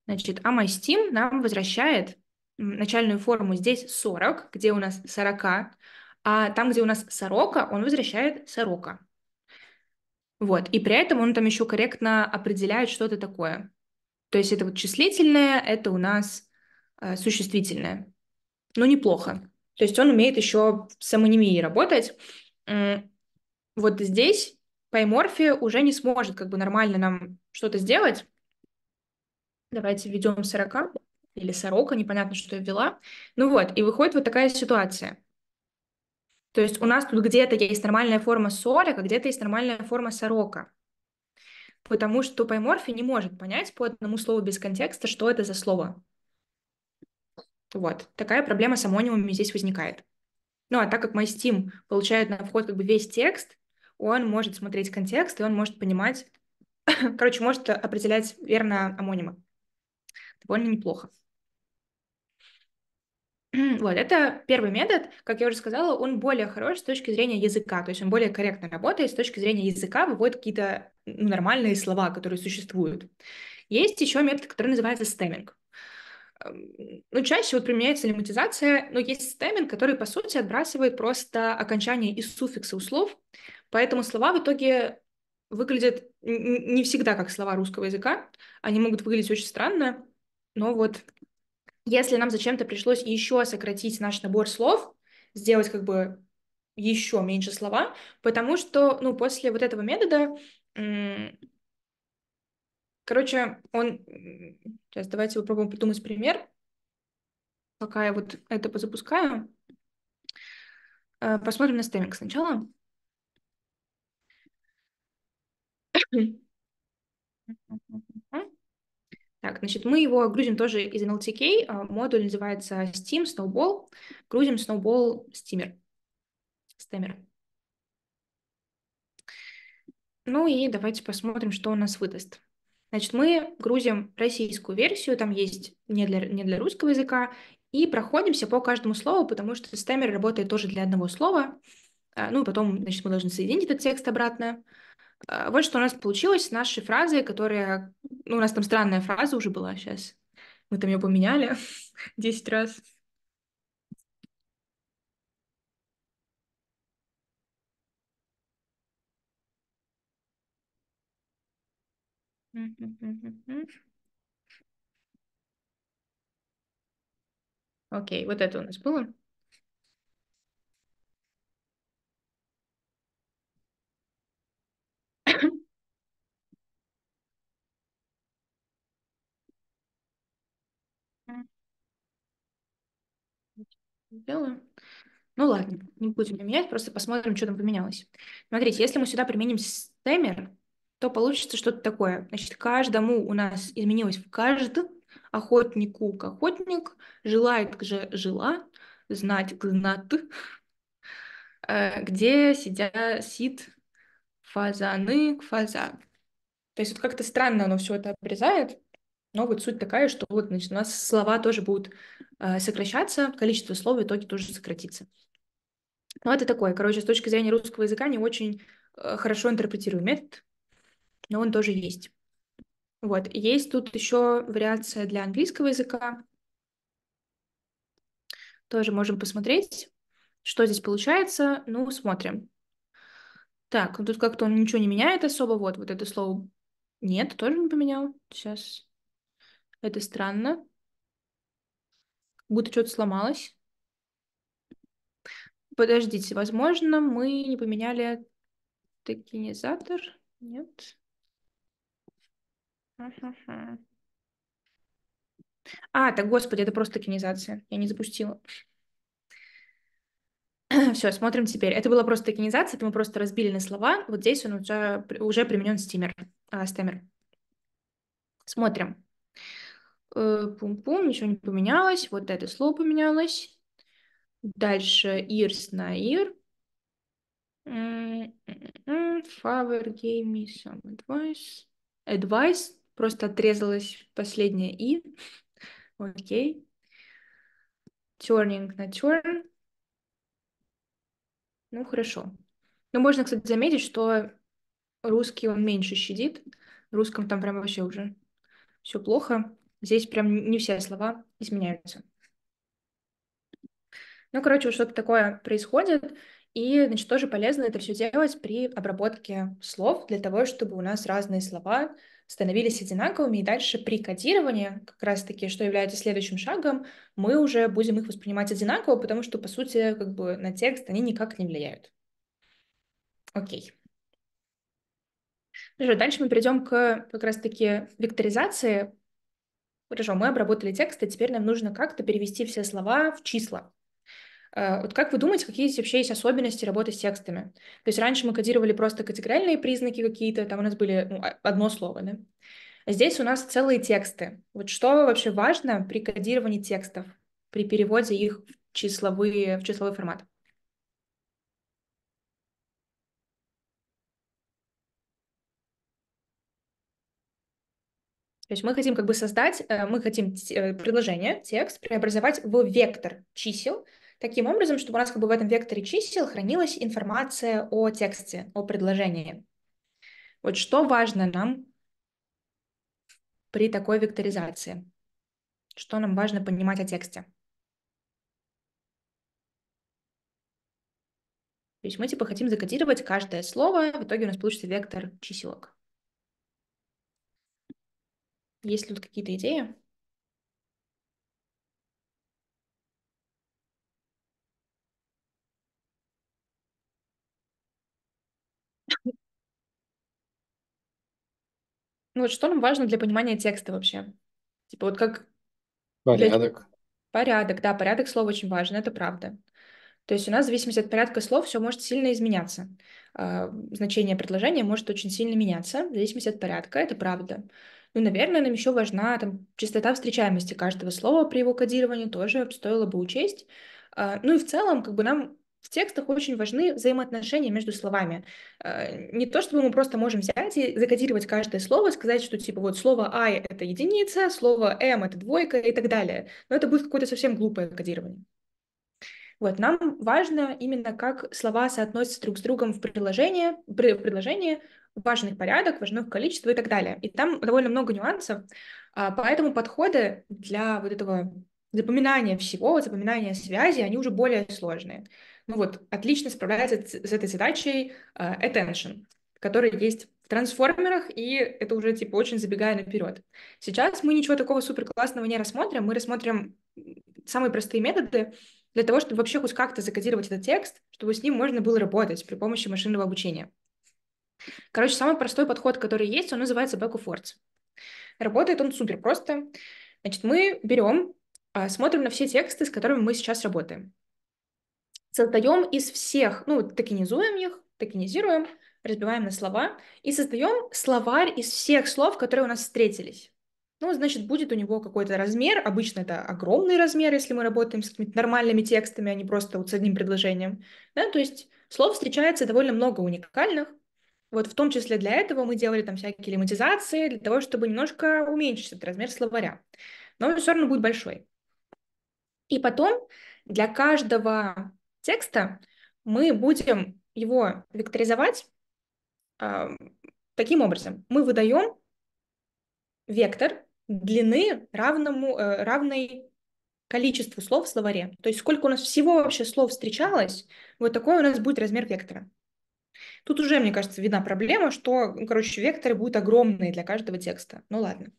Значит, а my Steam нам возвращает начальную форму здесь 40, где у нас 40, а там, где у нас сорока, он возвращает сорока. Вот, и при этом он там еще корректно определяет, что это такое. То есть это вот числительное, это у нас э, существительное. Ну, неплохо. То есть он умеет еще с амонимией работать. Вот здесь пайморфия уже не сможет как бы нормально нам что-то сделать, давайте введем 40 или 40, непонятно, что я ввела. Ну вот, и выходит вот такая ситуация. То есть у нас тут где-то есть нормальная форма 40, а где-то есть нормальная форма 40. Потому что пойморфи не может понять по одному слову без контекста, что это за слово. Вот, такая проблема с амонимами здесь возникает. Ну, а так как мой MySteam получает на вход как бы весь текст, он может смотреть контекст, и он может понимать, короче, может определять верно амонимы довольно неплохо. Вот, это первый метод, как я уже сказала, он более хорош с точки зрения языка, то есть он более корректно работает с точки зрения языка, выводит какие-то ну, нормальные слова, которые существуют. Есть еще метод, который называется стемминг. Эм, ну, чаще вот применяется лематизация, но есть стемминг, который, по сути, отбрасывает просто окончание и суффиксы у слов, поэтому слова в итоге выглядят не всегда как слова русского языка, они могут выглядеть очень странно, но вот если нам зачем-то пришлось еще сократить наш набор слов, сделать как бы еще меньше слова, потому что, ну, после вот этого метода, короче, он... Сейчас давайте попробуем придумать пример, пока я вот это позапускаю. Э, посмотрим на стеминг сначала. Mm-hmm. Так, значит, мы его грузим тоже из NLTK. А, модуль называется Steam Snowball. Грузим Snowball Steamer. Stemmer. Ну и давайте посмотрим, что у нас выдаст. Значит, мы грузим российскую версию, там есть не для, не для русского языка, и проходимся по каждому слову, потому что стеммер работает тоже для одного слова. А, ну, потом, значит, мы должны соединить этот текст обратно. А, вот что у нас получилось с нашей фразой, которая... Ну, у нас там странная фраза уже была сейчас. Мы там ее поменяли 10 раз. Окей, okay, вот это у нас было. Делаю. Ну ладно, не будем менять, просто посмотрим, что там поменялось. Смотрите, если мы сюда применим стеммер, то получится что-то такое. Значит, каждому у нас изменилось в каждом, охотнику к охотник, желает к же жила, знать к знат, э, где сидя, сид Фазаны, фаза. А. То есть вот как-то странно оно все это обрезает, но вот суть такая, что вот значит, у нас слова тоже будут э, сокращаться, количество слов в итоге тоже сократится. Но ну, это такое, короче, с точки зрения русского языка не очень э, хорошо интерпретирую метод, но он тоже есть. Вот, есть тут еще вариация для английского языка. Тоже можем посмотреть, что здесь получается. Ну, смотрим. Так, ну тут как-то он ничего не меняет особо. Вот, вот это слово нет, тоже не поменял. Сейчас. Это странно. Как будто что-то сломалось. Подождите, возможно, мы не поменяли токенизатор? Нет. А, так, господи, это просто токенизация. Я не запустила. Все, смотрим теперь. Это была просто токенизация, это мы просто разбили на слова. Вот здесь он уже, уже применен стимер, а, стемер. Смотрим. Э, пум-пум, ничего не поменялось. Вот это слово поменялось. Дальше ирс на ир. Favor gave me some advice. Advice. Просто отрезалось последнее и. Окей. Okay. Turning на turn. Ну, хорошо. Ну, можно, кстати, заметить, что русский он меньше щадит. В русском там прям вообще уже все плохо. Здесь прям не все слова изменяются. Ну, короче, что-то такое происходит. И, значит, тоже полезно это все делать при обработке слов для того, чтобы у нас разные слова становились одинаковыми, и дальше при кодировании, как раз-таки, что является следующим шагом, мы уже будем их воспринимать одинаково, потому что, по сути, как бы на текст они никак не влияют. Окей. Хорошо, дальше мы перейдем к как раз-таки векторизации. Хорошо, мы обработали текст, а теперь нам нужно как-то перевести все слова в числа. Э, вот как вы думаете, какие здесь вообще есть особенности работы с текстами? То есть раньше мы кодировали просто категориальные признаки какие-то, там у нас были ну, а, одно слово, да? А здесь у нас целые тексты. Вот что вообще важно при кодировании текстов, при переводе их в, числовые, в числовой формат? То есть мы хотим как бы создать, э, мы хотим э, предложение, текст преобразовать в вектор чисел, таким образом, чтобы у нас как бы в этом векторе чисел хранилась информация о тексте, о предложении. Вот что важно нам при такой векторизации? Что нам важно понимать о тексте? То есть мы типа хотим закодировать каждое слово, в итоге у нас получится вектор чиселок. Есть ли тут какие-то идеи? Ну вот что нам важно для понимания текста вообще? Типа вот как... Порядок. Порядок, да, порядок слов очень важен, это правда. То есть у нас в зависимости от порядка слов все может сильно изменяться. А, значение предложения может очень сильно меняться в зависимости от порядка, это правда. Ну, наверное, нам еще важна там, частота встречаемости каждого слова при его кодировании, тоже стоило бы учесть. А, ну и в целом, как бы нам в текстах очень важны взаимоотношения между словами. Э, не то, чтобы мы просто можем взять и закодировать каждое слово, сказать, что типа вот слово I — это единица, слово M — это двойка и так далее. Но это будет какое-то совсем глупое кодирование. Вот, нам важно именно, как слова соотносятся друг с другом в приложении, в предложении, важных порядок, важно их и так далее. И там довольно много нюансов, а, поэтому подходы для вот этого запоминания всего, запоминания связи, они уже более сложные ну вот, отлично справляется с этой задачей а, attention, который есть в трансформерах, и это уже типа очень забегая наперед. Сейчас мы ничего такого супер классного не рассмотрим, мы рассмотрим самые простые методы для того, чтобы вообще хоть как-то закодировать этот текст, чтобы с ним можно было работать при помощи машинного обучения. Короче, самый простой подход, который есть, он называется back of words. Работает он супер просто. Значит, мы берем, а, смотрим на все тексты, с которыми мы сейчас работаем создаем из всех, ну, токенизуем их, токенизируем, разбиваем на слова и создаем словарь из всех слов, которые у нас встретились. Ну, значит, будет у него какой-то размер, обычно это огромный размер, если мы работаем с какими-то нормальными текстами, а не просто вот с одним предложением. Да, то есть слов встречается довольно много уникальных, вот в том числе для этого мы делали там всякие лиматизации, для того, чтобы немножко уменьшить этот размер словаря. Но он все равно будет большой. И потом для каждого текста, мы будем его векторизовать э, таким образом. Мы выдаем вектор длины равному, э, равной количеству слов в словаре. То есть сколько у нас всего вообще слов встречалось, вот такой у нас будет размер вектора. Тут уже, мне кажется, видна проблема, что, ну, короче, векторы будут огромные для каждого текста. Ну ладно.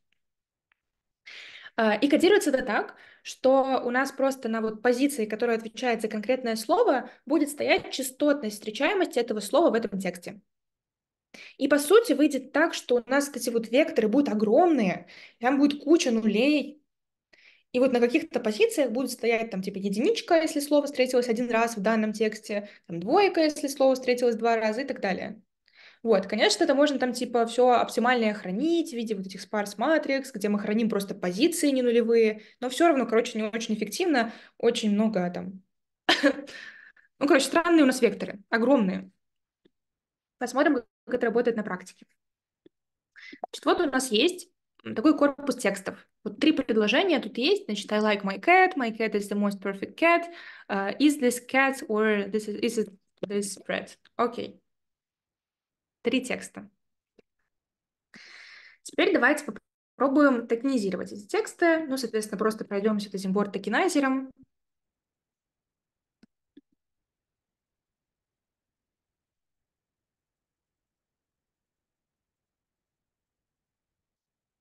А, и кодируется это так, что у нас просто на вот позиции, которая отвечает за конкретное слово, будет стоять частотность встречаемости этого слова в этом тексте. И по сути выйдет так, что у нас эти вот векторы будут огромные, там будет куча нулей, и вот на каких-то позициях будут стоять там типа единичка, если слово встретилось один раз в данном тексте, там двойка, если слово встретилось два раза и так далее. Вот, конечно, это можно там типа все оптимальное хранить в виде вот этих sparse matrix, где мы храним просто позиции не нулевые, но все равно, короче, не очень эффективно, очень много там... ну, короче, странные у нас векторы, огромные. Посмотрим, как это работает на практике. Значит, вот у нас есть такой корпус текстов. Вот три предложения тут есть. Значит, I like my cat, my cat is the most perfect cat, uh, is this cat or this is, is it this bread? Окей. Okay. Три текста. Теперь давайте попробуем токенизировать эти тексты. Ну, соответственно, просто пройдемся этим word токенайзером.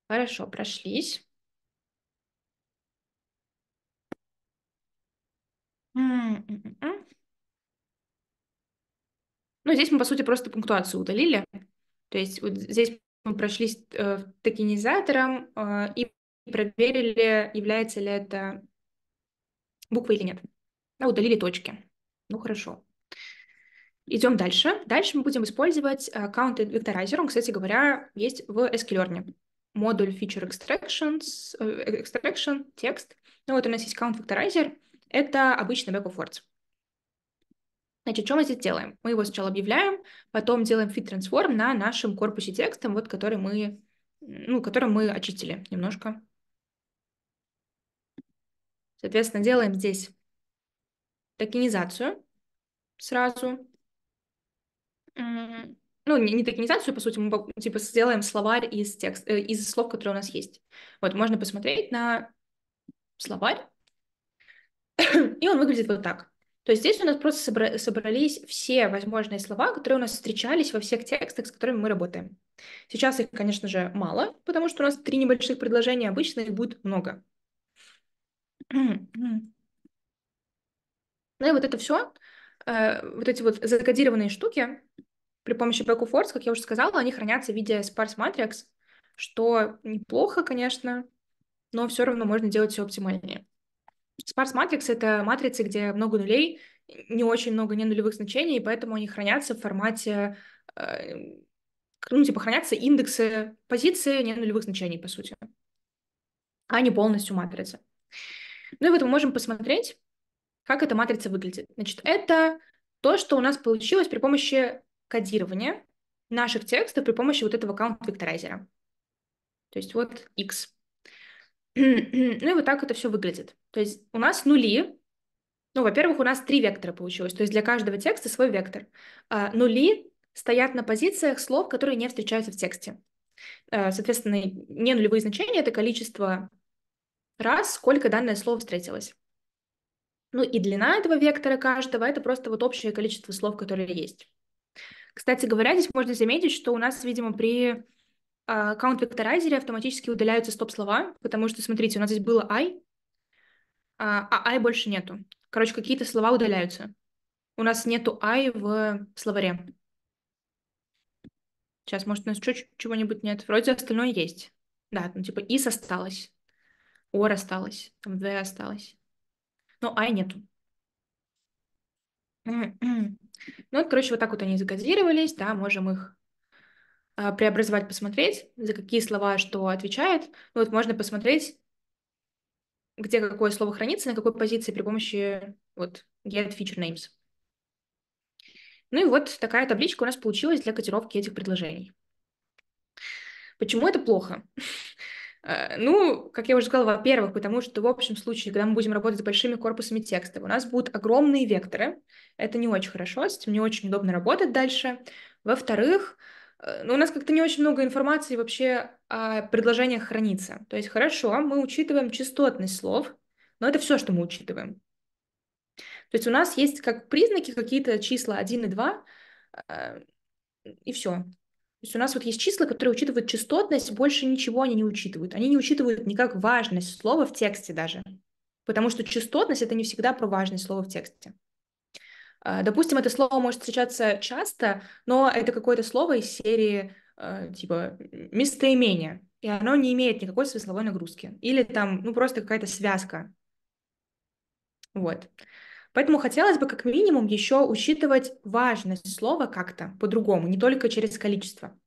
Хорошо, прошлись. Ну, здесь мы, по сути, просто пунктуацию удалили. То есть вот здесь мы прошлись э, токенизатором э, и проверили, является ли это буква или нет. Да, удалили точки. Ну, хорошо. Идем дальше. Дальше мы будем использовать э, аккаунт Vectorizer. Он, кстати говоря, есть в sklearn. Модуль Feature Extractions, э, Extraction, текст. Ну вот у нас есть аккаунт Vectorizer. Это обычный back of words. Значит, что мы здесь делаем? Мы его сначала объявляем, потом делаем fit-трансформ на нашем корпусе текста, вот который мы, ну, который мы очистили немножко. Соответственно, делаем здесь токенизацию сразу. Ну, не, не токенизацию, по сути, мы типа сделаем словарь из, текст, э, из слов, которые у нас есть. Вот, можно посмотреть на словарь, и он выглядит вот так. То есть здесь у нас просто собра- собрались все возможные слова, которые у нас встречались во всех текстах, с которыми мы работаем. Сейчас их, конечно же, мало, потому что у нас три небольших предложения, обычно их будет много. Ну и вот это все, э, вот эти вот закодированные штуки при помощи back-of-words, как я уже сказала, они хранятся в виде sparse matrix, что неплохо, конечно, но все равно можно делать все оптимальнее. Sparse Matrix — это матрицы, где много нулей, не очень много ненулевых значений, и поэтому они хранятся в формате, э, ну, типа, хранятся индексы позиции ненулевых значений, по сути, а не полностью матрица. Ну и вот мы можем посмотреть, как эта матрица выглядит. Значит, это то, что у нас получилось при помощи кодирования наших текстов при помощи вот этого каунт-векторайзера. То есть вот x. ну и вот так это все выглядит. То есть у нас нули, ну, во-первых, у нас три вектора получилось, то есть для каждого текста свой вектор. А, нули стоят на позициях слов, которые не встречаются в тексте. Э, соответственно, не нулевые значения — это количество раз, сколько данное слово встретилось. Ну и длина этого вектора каждого — это просто вот общее количество слов, которые есть. Кстати говоря, здесь можно заметить, что у нас, видимо, при аккаунт-векторайзере автоматически удаляются стоп-слова, потому что, смотрите, у нас здесь было I, а, а ай больше нету. Короче, какие-то слова удаляются. У нас нету ай в словаре. Сейчас, может, у нас чего-нибудь нет. Вроде остальное есть. Да, ну типа is осталось, or осталось, там the осталось. Но ай нету. Ну, вот, короче, вот так вот они закодировались, да, можем их а, преобразовать, посмотреть, за какие слова что отвечает. Ну, вот можно посмотреть, где какое слово хранится, на какой позиции при помощи вот get feature names. Ну и вот такая табличка у нас получилась для котировки этих предложений. Почему это плохо? Э, ну, как я уже сказала, во-первых, потому что в общем случае, когда мы будем работать с большими корпусами текста, у нас будут огромные векторы. Это не очень хорошо, с этим не очень удобно работать дальше. Во-вторых, Э, но ну, у нас как-то не очень много информации вообще о предложениях хранится. То есть хорошо, мы учитываем частотность слов, но это все, что мы учитываем. То есть у нас есть как признаки какие-то числа 1 и 2, э, и все. То есть у нас вот есть числа, которые учитывают частотность, больше ничего они не учитывают. Они не учитывают никак важность слова в тексте даже. Потому что частотность — это не всегда про важность слова в тексте. Э, допустим, это слово может встречаться часто, но это какое-то слово из серии э, типа местоимение, и оно не имеет никакой смысловой нагрузки. Или там, ну, просто какая-то связка. Вот. Поэтому хотелось бы как минимум еще учитывать важность слова как-то по-другому, не только через количество.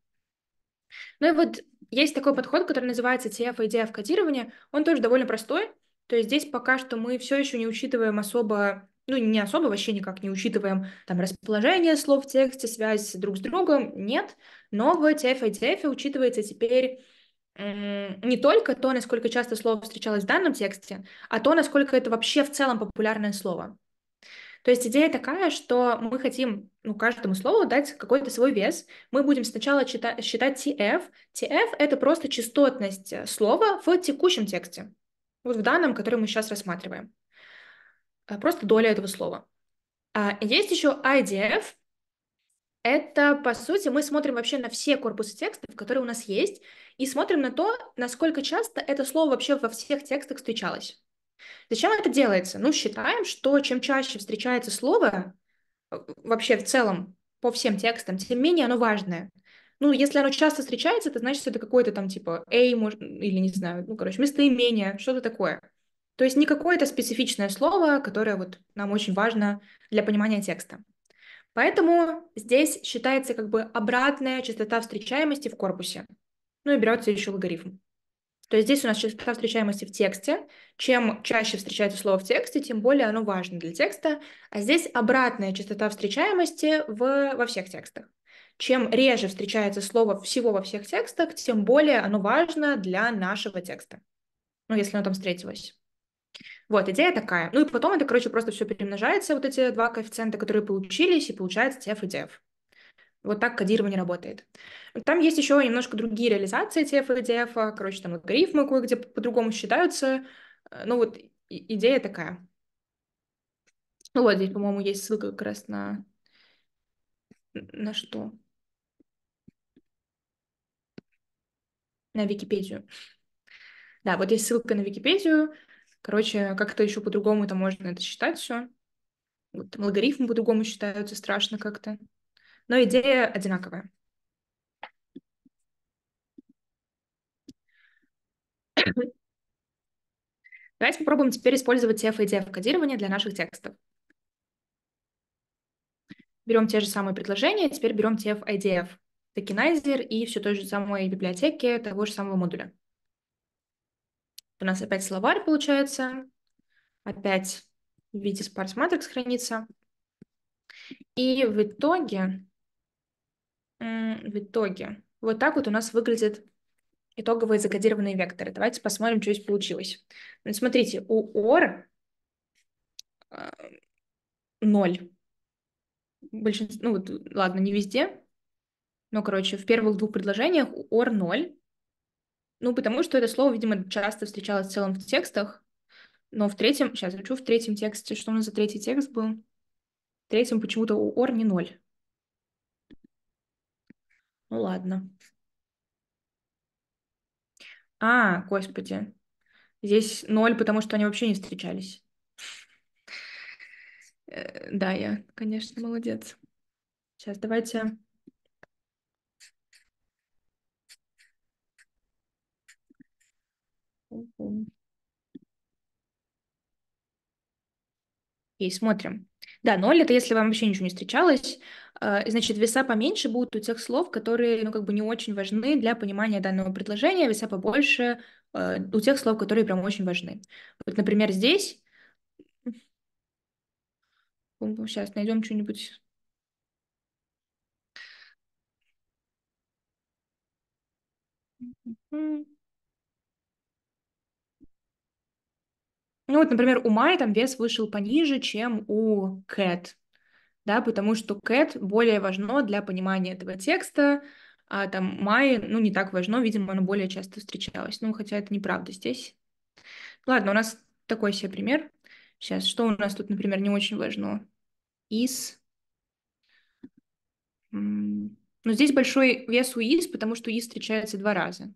Ну и вот есть такой подход, который называется TF и DF кодирование. Он тоже довольно простой. То есть здесь пока что мы все еще не учитываем особо ну, не особо вообще никак не учитываем там расположение слов в тексте, связь друг с другом, нет, но в TF и TF учитывается теперь не только то, насколько часто слово встречалось в данном тексте, а то, насколько это вообще в целом популярное слово. То есть идея такая, что мы хотим ну, каждому слову дать какой-то свой вес. Мы будем сначала читать считать TF. TF — это просто частотность э, слова в текущем тексте, вот в данном, который мы сейчас рассматриваем. А, просто доля этого слова. А, есть еще IDF. Это, по сути, мы смотрим вообще на все корпусы текстов, которые у нас есть, и смотрим на то, насколько часто это слово вообще во всех текстах встречалось. Зачем это делается? Ну, считаем, что чем чаще встречается слово, э, вообще в целом по всем текстам, тем менее оно важное. Ну, если оно часто встречается, это значит, что это какое-то там типа эй, может, или не знаю, ну, короче, местоимение, что-то такое. То есть не какое-то специфичное слово, которое вот нам очень важно для понимания текста. Поэтому здесь считается как бы обратная частота встречаемости в корпусе. Ну и берется еще логарифм. То есть здесь у нас частота встречаемости в тексте. Чем чаще встречается слово в тексте, тем более оно важно для текста. А здесь обратная частота встречаемости в, во всех текстах. Чем реже встречается слово всего во всех текстах, тем более оно важно для нашего текста. Ну, если оно там встретилось. Вот, идея такая. Ну и потом это, короче, просто все перемножается, вот эти два коэффициента, которые получились, и получается TF и DF. Вот так кодирование работает. Там есть еще немножко другие реализации TF и DF, а, короче, там логарифмы кое-где по-другому считаются. Э, ну вот идея такая. Ну вот здесь, по-моему, есть ссылка как раз на... На что? На Википедию. Да, вот есть ссылка на Википедию, Короче, как-то еще по-другому это можно это считать все. Вот, там логарифмы по-другому считаются, страшно как-то. Но идея одинаковая. Давайте попробуем теперь использовать TF idf кодирование для наших текстов. Берем те же самые предложения, теперь берем TF idf DF, токенайзер и все той же самой библиотеки того же самого модуля. У нас опять словарь получается, опять в виде sparse matrix хранится. И в итоге, в итоге, вот так вот у нас выглядят итоговые закодированные векторы. Давайте посмотрим, что здесь получилось. Ну, смотрите, у OR 0. Э, Большинство, ну, ладно, не везде, но, короче, в первых двух предложениях OR 0, ну, потому что это слово, видимо, часто встречалось в целом в текстах, но в третьем... Сейчас я хочу в третьем тексте. Что у нас за третий текст был? В третьем почему-то у ор не ноль. Ну, ладно. А, господи. Здесь ноль, потому что они вообще не встречались. Э, да, я, конечно, молодец. Сейчас давайте И смотрим. Да, ноль это если вам вообще ничего не встречалось. Э, значит, веса поменьше будут у тех слов, которые, ну, как бы не очень важны для понимания данного предложения, веса побольше э, у тех слов, которые прям очень важны. Вот, например, здесь... Сейчас найдем что-нибудь Mm-hmm. Ну вот, например, у Майи там вес вышел пониже, чем у Кэт, да, потому что Кэт более важно для понимания этого текста, а там Майи, ну, не так важно, видимо, оно более часто встречалось. Ну, хотя это неправда здесь. Ладно, у нас такой себе пример. Сейчас, что у нас тут, например, не очень важно? Из. Но ну, здесь большой вес у из, потому что из встречается два раза.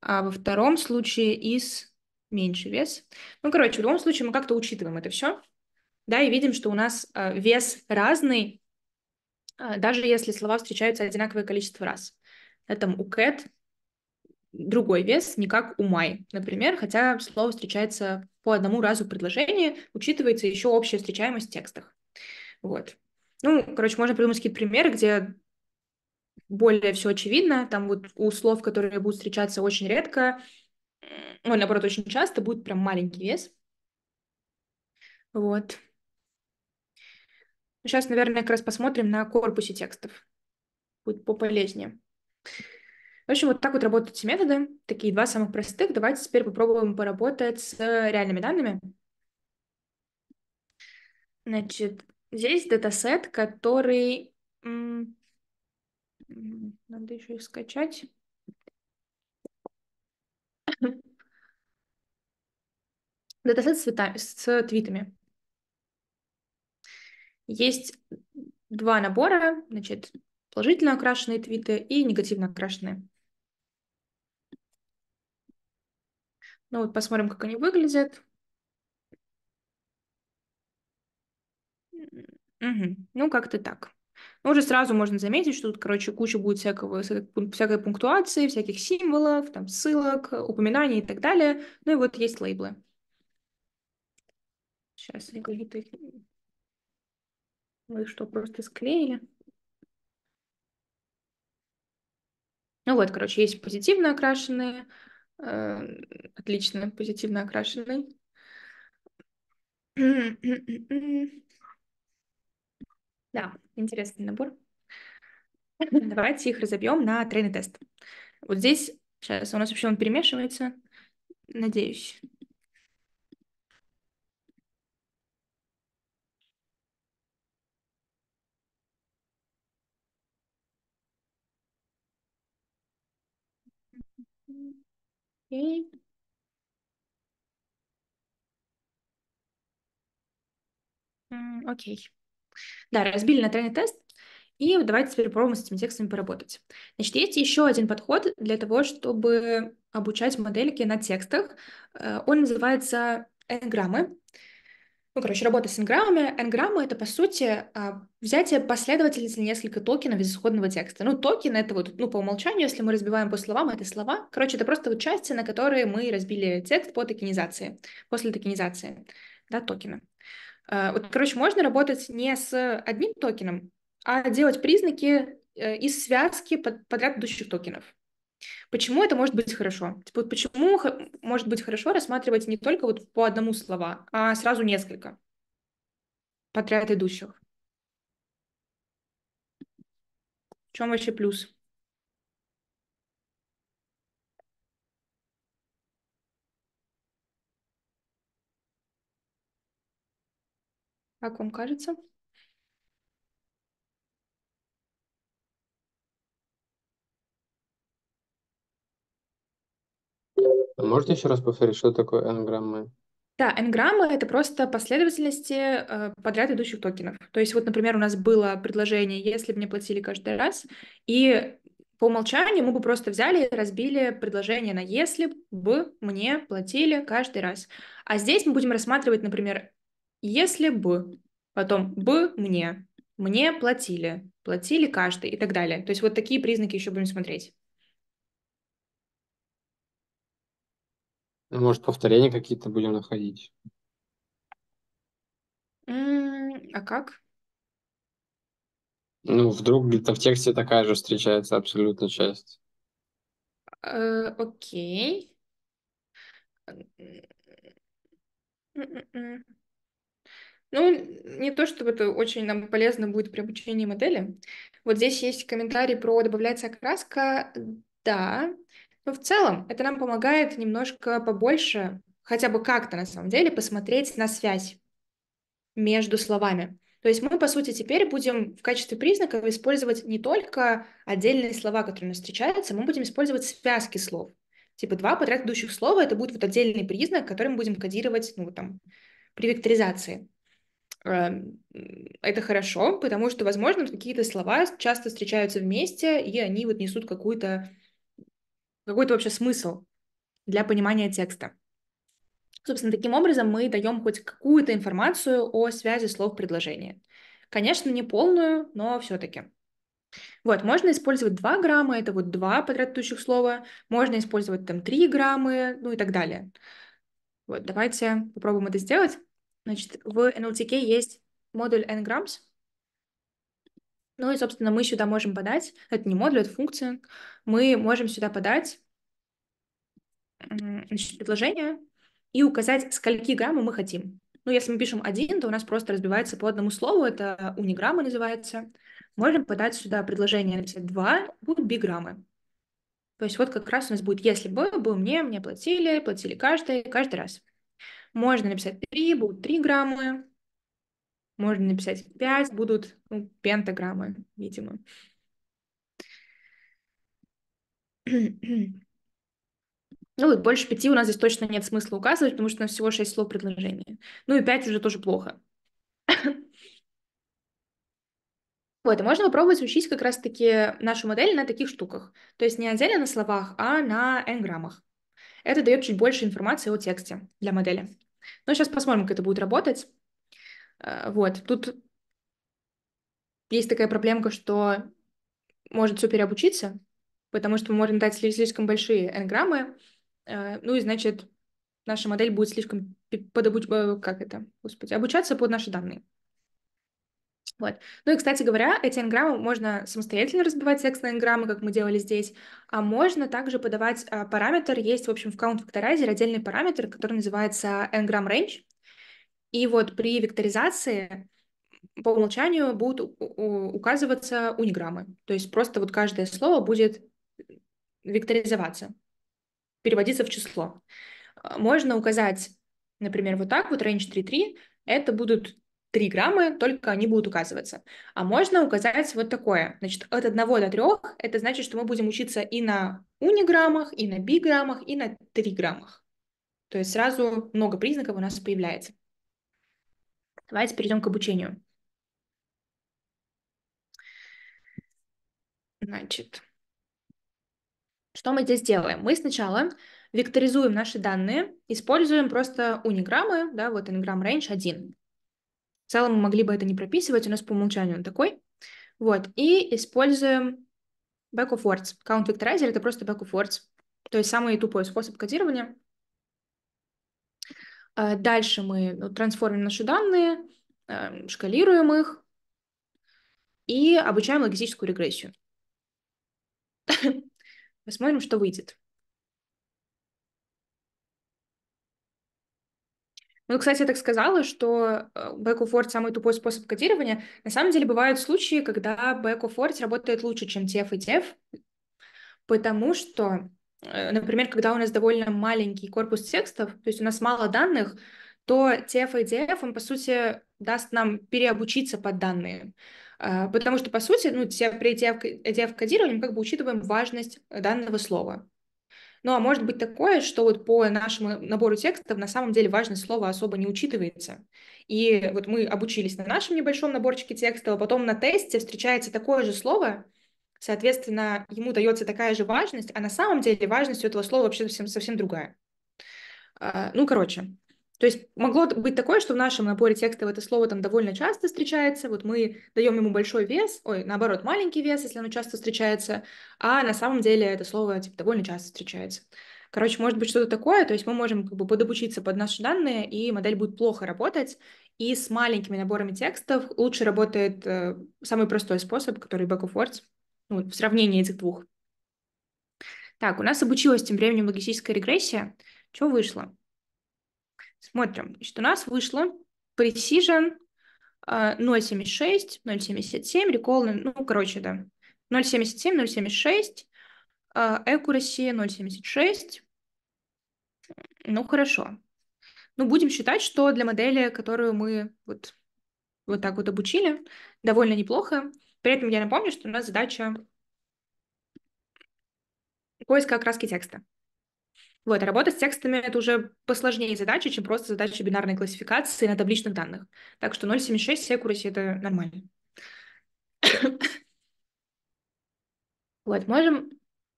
А во втором случае из меньше вес. Ну, короче, в любом случае мы как-то учитываем это все, да, и видим, что у нас а, вес разный, а, даже если слова встречаются одинаковое количество раз. Это у cat другой вес, не как у май, например, хотя слово встречается по одному разу в предложении, учитывается еще общая встречаемость в текстах. Вот. Ну, короче, можно придумать какие-то примеры, где более все очевидно. Там вот у слов, которые будут встречаться очень редко, ну, наоборот, очень часто будет прям маленький вес. Вот. Сейчас, наверное, как раз посмотрим на корпусе текстов. Будет пополезнее. В общем, вот так вот работают эти методы. Такие два самых простых. Давайте теперь попробуем поработать с реальными данными. Значит, здесь датасет, который... Надо еще их скачать. Датасет с, цвета, с твитами. Есть два набора, значит, положительно окрашенные твиты и негативно окрашенные. Ну вот посмотрим, как они выглядят. Угу. Ну, как-то так. Но ну, уже сразу можно заметить, что тут, короче, куча будет всякого, всякой пунктуации, всяких символов, там, ссылок, упоминаний и так далее. Ну и вот есть лейблы. Сейчас я говорю, вы что, просто склеили? Ну вот, короче, есть позитивно окрашенные. Э, отлично, позитивно окрашенный. Да, интересный набор. Давайте их разобьем на тройный тест. Вот здесь, сейчас у нас вообще он перемешивается, надеюсь. Окей. Okay. Окей. Да, разбили на тройный тест, и давайте теперь попробуем с этими текстами поработать. Значит, есть еще один подход для того, чтобы обучать модельки на текстах. Э, он называется энграммы. Ну, короче, работа с энграммами. Энграммы — это, по сути, а, взятие последовательности нескольких токенов из исходного текста. Ну, токен — это вот, ну, по умолчанию, если мы разбиваем по словам, это слова. Короче, это просто вот части, на которые мы разбили текст по токенизации, после токенизации, да, токена. Э, вот, короче, можно работать не с одним токеном, а делать признаки э, из связки подряд идущих токенов. Почему это может быть хорошо? Типа, вот почему может быть хорошо рассматривать не только вот по одному слова, а сразу несколько подряд идущих? В чем вообще плюс? Как вам кажется? А можете еще раз повторить, что такое энграммы? Да, энграммы — это просто последовательности э, подряд идущих токенов. То есть вот, например, у нас было предложение, если бы мне платили каждый раз, и по умолчанию мы бы просто взяли и разбили предложение на «если бы мне платили каждый раз». А здесь мы будем рассматривать, например, если бы, потом бы мне, мне платили, платили каждый и так далее. То есть вот такие признаки еще будем смотреть. Может, повторения какие-то будем находить? М а как? Ну, вдруг где-то в тексте такая же встречается абсолютно часть. Э, окей. Ну, не то чтобы это очень нам полезно будет при обучении модели. Вот здесь есть комментарий про добавляется окраска. Да, но в целом это нам помогает немножко побольше, хотя бы как-то на самом деле, посмотреть на связь между словами. То есть мы, по сути, теперь будем в качестве признаков использовать не только отдельные слова, которые у нас встречаются, мы будем использовать связки слов. Типа два подряд идущих слова — это будет вот отдельный признак, который мы будем кодировать, ну, там, при векторизации. Эм, это хорошо, потому что, возможно, какие-то слова часто встречаются вместе, и они вот несут какую-то какой-то вообще смысл для понимания текста. Собственно, таким образом мы даем хоть какую-то информацию о связи слов предложения. Конечно, не полную, но все-таки. Вот, можно использовать два грамма, это вот два подратующих слова, можно использовать там 3 граммы, ну и так далее. Вот, давайте попробуем это сделать. Значит, в NLTK есть модуль ngrams. Ну и, собственно, мы сюда можем подать, это не модуль, это функция, мы можем сюда подать значит, предложение и указать, скольки граммы мы хотим. Ну, если мы пишем один, то у нас просто разбивается по одному слову, это униграмма называется. Можем подать сюда предложение, написать два будут биграммы. То есть вот как раз у нас будет, если бы, бы мне, мне платили, платили каждый, каждый раз. Можно написать 3, будут 3 граммы. Можно написать 5, будут ну, пентаграммы, видимо. Ну и больше пяти у нас здесь точно нет смысла указывать, потому что у нас всего шесть слов предложения. Ну и пять уже тоже плохо. Вот, и можно попробовать учить как раз-таки нашу модель на таких штуках. То есть не отдельно на словах, а на энграммах. Это дает чуть больше информации о тексте для модели. Но сейчас посмотрим, как это будет работать. Э, вот, тут есть такая проблемка, что может все переобучиться, потому что мы можем дать слишком большие энграммы, э, ну и, значит, наша модель будет слишком подобуч... Э, как это, господи, обучаться под наши данные. Вот. Ну и, кстати говоря, эти энграммы можно самостоятельно разбивать текст энграммы, как мы делали здесь, а можно также подавать а, параметр. Есть, в общем, в Count Factorizer отдельный параметр, который называется engram range. И вот при векторизации по умолчанию будут указываться униграммы. То есть просто вот каждое слово будет векторизоваться, переводиться в число. А, можно указать, например, вот так, вот range 3.3, это будут 3 грамма, только они будут указываться. А можно указать вот такое. Значит, от 1 до 3 – это значит, что мы будем учиться и на униграммах, и на биграммах, и на 3 граммах. То есть сразу много признаков у нас появляется. Давайте перейдем к обучению. Значит, что мы здесь делаем? Мы сначала векторизуем наши данные, используем просто униграммы, да, вот нграм range 1. В целом мы могли бы это не прописывать, у нас по умолчанию он такой. Вот, и используем back of words. Count Vectorizer — это просто back of words, то есть самый тупой способ кодирования. А дальше мы ну, трансформим наши данные, эм, шкалируем их и обучаем логистическую регрессию. Посмотрим, что выйдет. Ну, кстати, я так сказала, что бэк-оффорд самый тупой способ кодирования. На самом деле бывают случаи, когда бэк-оффорд работает лучше, чем TF и TF, потому что, э, например, когда у нас довольно маленький корпус текстов, то есть у нас мало данных, то TF и DF, он, по сути, даст нам переобучиться под данные. Э, потому что, по сути, ну, при TF-кодировании мы как бы учитываем важность данного слова. Ну, а может быть такое, что вот по нашему набору текстов на самом деле важное слово особо не учитывается. И вот мы обучились на нашем небольшом наборчике текстов, а потом на тесте встречается такое же слово, соответственно, ему дается такая же важность, а на самом деле важность у этого слова вообще совсем, совсем другая. А, ну, короче, то есть могло быть такое, что в нашем наборе текстов это слово там довольно часто встречается, вот мы даем ему большой вес, ой, наоборот, маленький вес, если оно часто встречается, а на самом деле это слово типа, довольно часто встречается. Короче, может быть что-то такое, то есть мы можем как бы подобучиться под наши данные, и модель будет плохо работать, и с маленькими наборами текстов лучше работает э, самый простой способ, который back of words, ну, в сравнении этих двух. Так, у нас обучилась тем временем логистическая регрессия. Что вышло? Смотрим, что у нас вышло Precision 0.76, э, 0.77, Recall, ну, короче, да, 0.77, 0.76, э, Accuracy 0.76. Ну, хорошо. Ну, будем считать, что для модели, которую мы вот, вот так вот обучили, довольно неплохо. При этом я напомню, что у нас задача поиск окраски текста. Вот, а работа с текстами — это уже посложнее задача, чем просто задача бинарной классификации на табличных данных. Так что 0.76 accuracy — это нормально. Вот, можем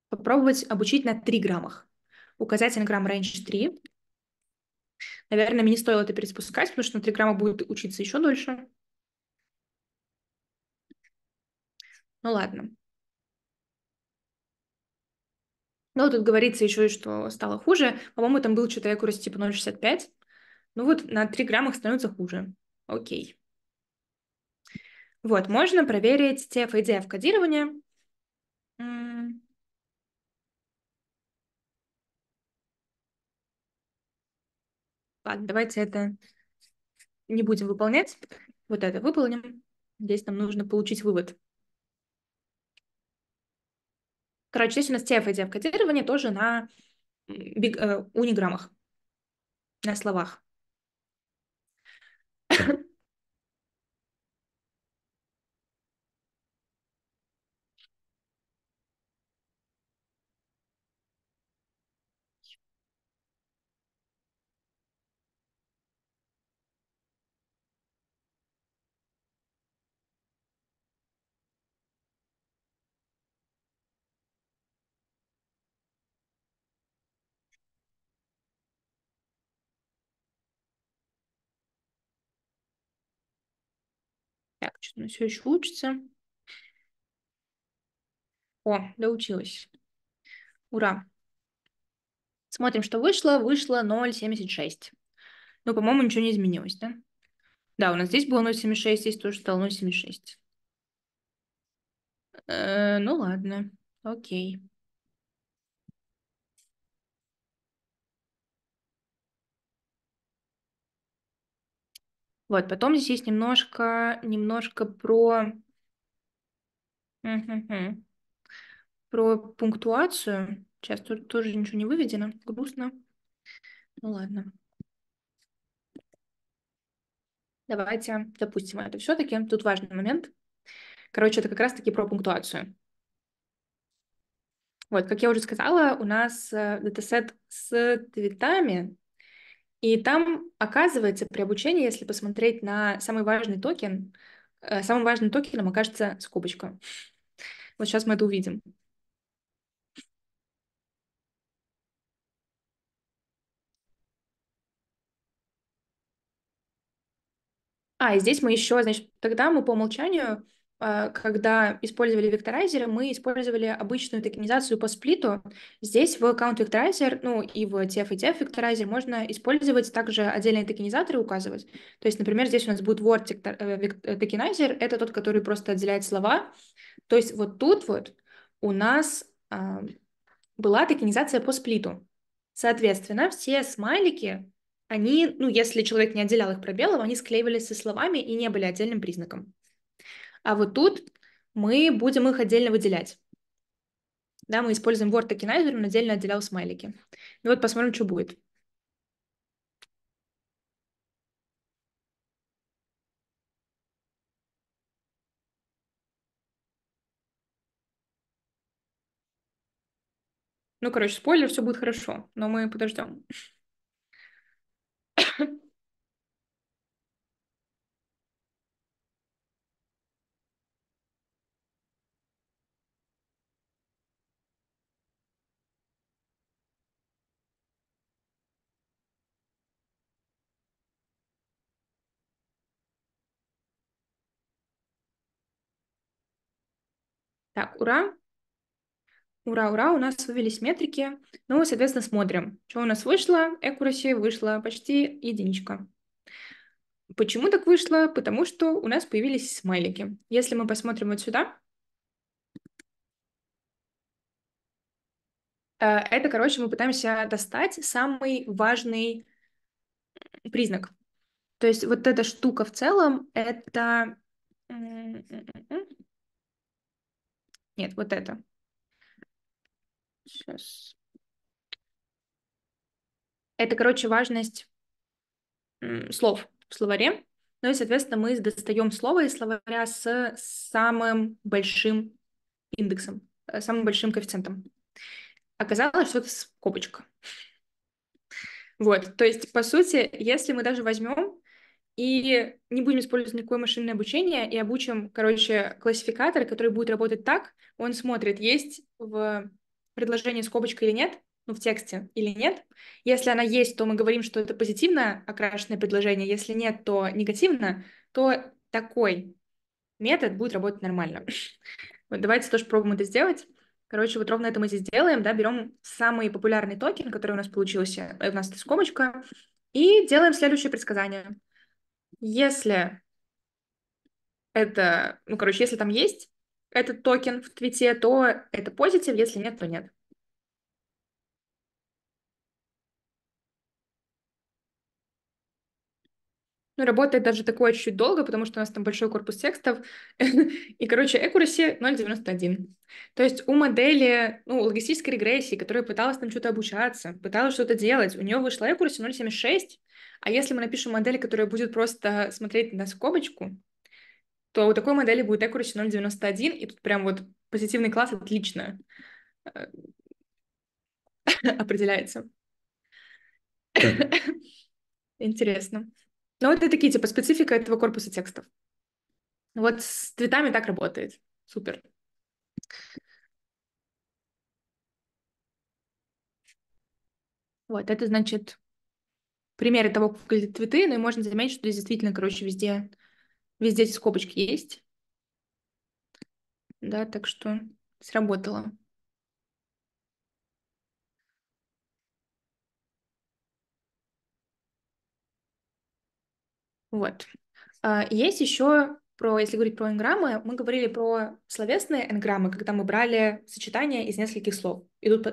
попробовать обучить на 3 граммах. Указатель грамм range 3. Наверное, мне не стоило это переспускать, потому что на 3 грамма будет учиться еще дольше. Ну ладно. Но тут говорится еще, что стало хуже. По-моему, там был что-то экурус типа 0,65. Ну вот на 3 граммах становится хуже. Окей. Вот, можно проверить TF и DF кодирование. Ладно, давайте это не будем выполнять. Вот это выполним. Здесь нам нужно получить вывод. Короче, здесь у нас TF-IDF кодирование тоже на биг, э, униграммах, на словах. Но ну, все еще учится. О, доучилась. Ура. Смотрим, что вышло. Вышло 0,76. Ну, по-моему, ничего не изменилось, да? Да, у нас здесь было 0,76, здесь тоже стало 0,76. Э, ну, ладно. Окей. Вот, потом здесь есть немножко, немножко про... Про пунктуацию. Сейчас тут тоже ничего не выведено. Грустно. Ну ладно. Давайте допустим это все-таки. Тут важный момент. Короче, это как раз-таки про пунктуацию. Вот, как я уже сказала, у нас э, датасет с цветами и там, оказывается, при обучении, если посмотреть на самый важный токен, э, самым важным токеном окажется скобочка. Вот сейчас мы это увидим. А, и здесь мы еще, значит, тогда мы по умолчанию Э, когда использовали векторайзеры, мы использовали обычную токенизацию по сплиту. Здесь в аккаунт векторайзер, ну и в TF и TF векторайзер можно использовать также отдельные токенизаторы указывать. То есть, например, здесь у нас будет word э, э, токенайзер, это тот, который просто отделяет слова. То есть вот тут вот у нас а, была токенизация по сплиту. Соответственно, все смайлики, они, ну, если человек не отделял их пробелом, они склеивались со словами и не были отдельным признаком. А вот тут мы будем их отдельно выделять. Да, мы используем Word токенайзер, он отдельно отделял смайлики. Ну вот посмотрим, что будет. Ну, короче, спойлер, все будет хорошо, но мы подождем. Так, ура. Ура, ура, у нас вывелись метрики. Ну, соответственно, смотрим, что у нас вышло. Accuracy вышло почти единичка. Почему так вышло? Потому что у нас появились смайлики. Если мы посмотрим вот сюда, э, это, короче, мы пытаемся достать самый важный признак. То есть вот эта штука в целом, это нет, вот это. Сейчас. Это, короче, важность слов в словаре. Ну и, соответственно, мы достаем слово из словаря с самым большим индексом, э, самым большим коэффициентом. Оказалось, что это скобочка. Вот, то есть, по сути, если мы даже возьмем и не будем использовать никакое машинное обучение, и обучим, короче, классификатор, который будет работать так, он смотрит, есть в предложении скобочка или нет, ну, в тексте или нет. Если она есть, то мы говорим, что это позитивно окрашенное предложение, если нет, то негативно, то такой метод будет работать нормально. Вот давайте тоже пробуем это сделать. Короче, вот ровно это мы здесь делаем, да, берем самый популярный токен, который у нас получился, у нас это скобочка, и делаем следующее предсказание. Если это, ну, короче, если там есть этот токен в твите, то это позитив, если нет, то нет. Ну, работает даже такое чуть-чуть долго, потому что у нас там большой корпус текстов. И, короче, accuracy 0.91. То есть у модели ну, логистической регрессии, которая пыталась там что-то обучаться, пыталась что-то делать, у нее вышла accuracy 0.76. А если мы напишем модель, которая будет просто смотреть на скобочку, то у такой модели будет accuracy 0.91, и тут прям вот позитивный класс отлично э, определяется. Интересно. Ну это такие, типа, специфика этого корпуса текстов. Вот с цветами так работает. Супер. Вот, это значит примеры того, как выглядят цветы, но ну, и можно заметить, что здесь действительно, короче, везде, везде эти скобочки есть. Да, так что сработало. Вот. А, есть еще про, если говорить про энграммы, мы говорили про словесные энграммы, когда мы брали сочетание из нескольких слов, идут,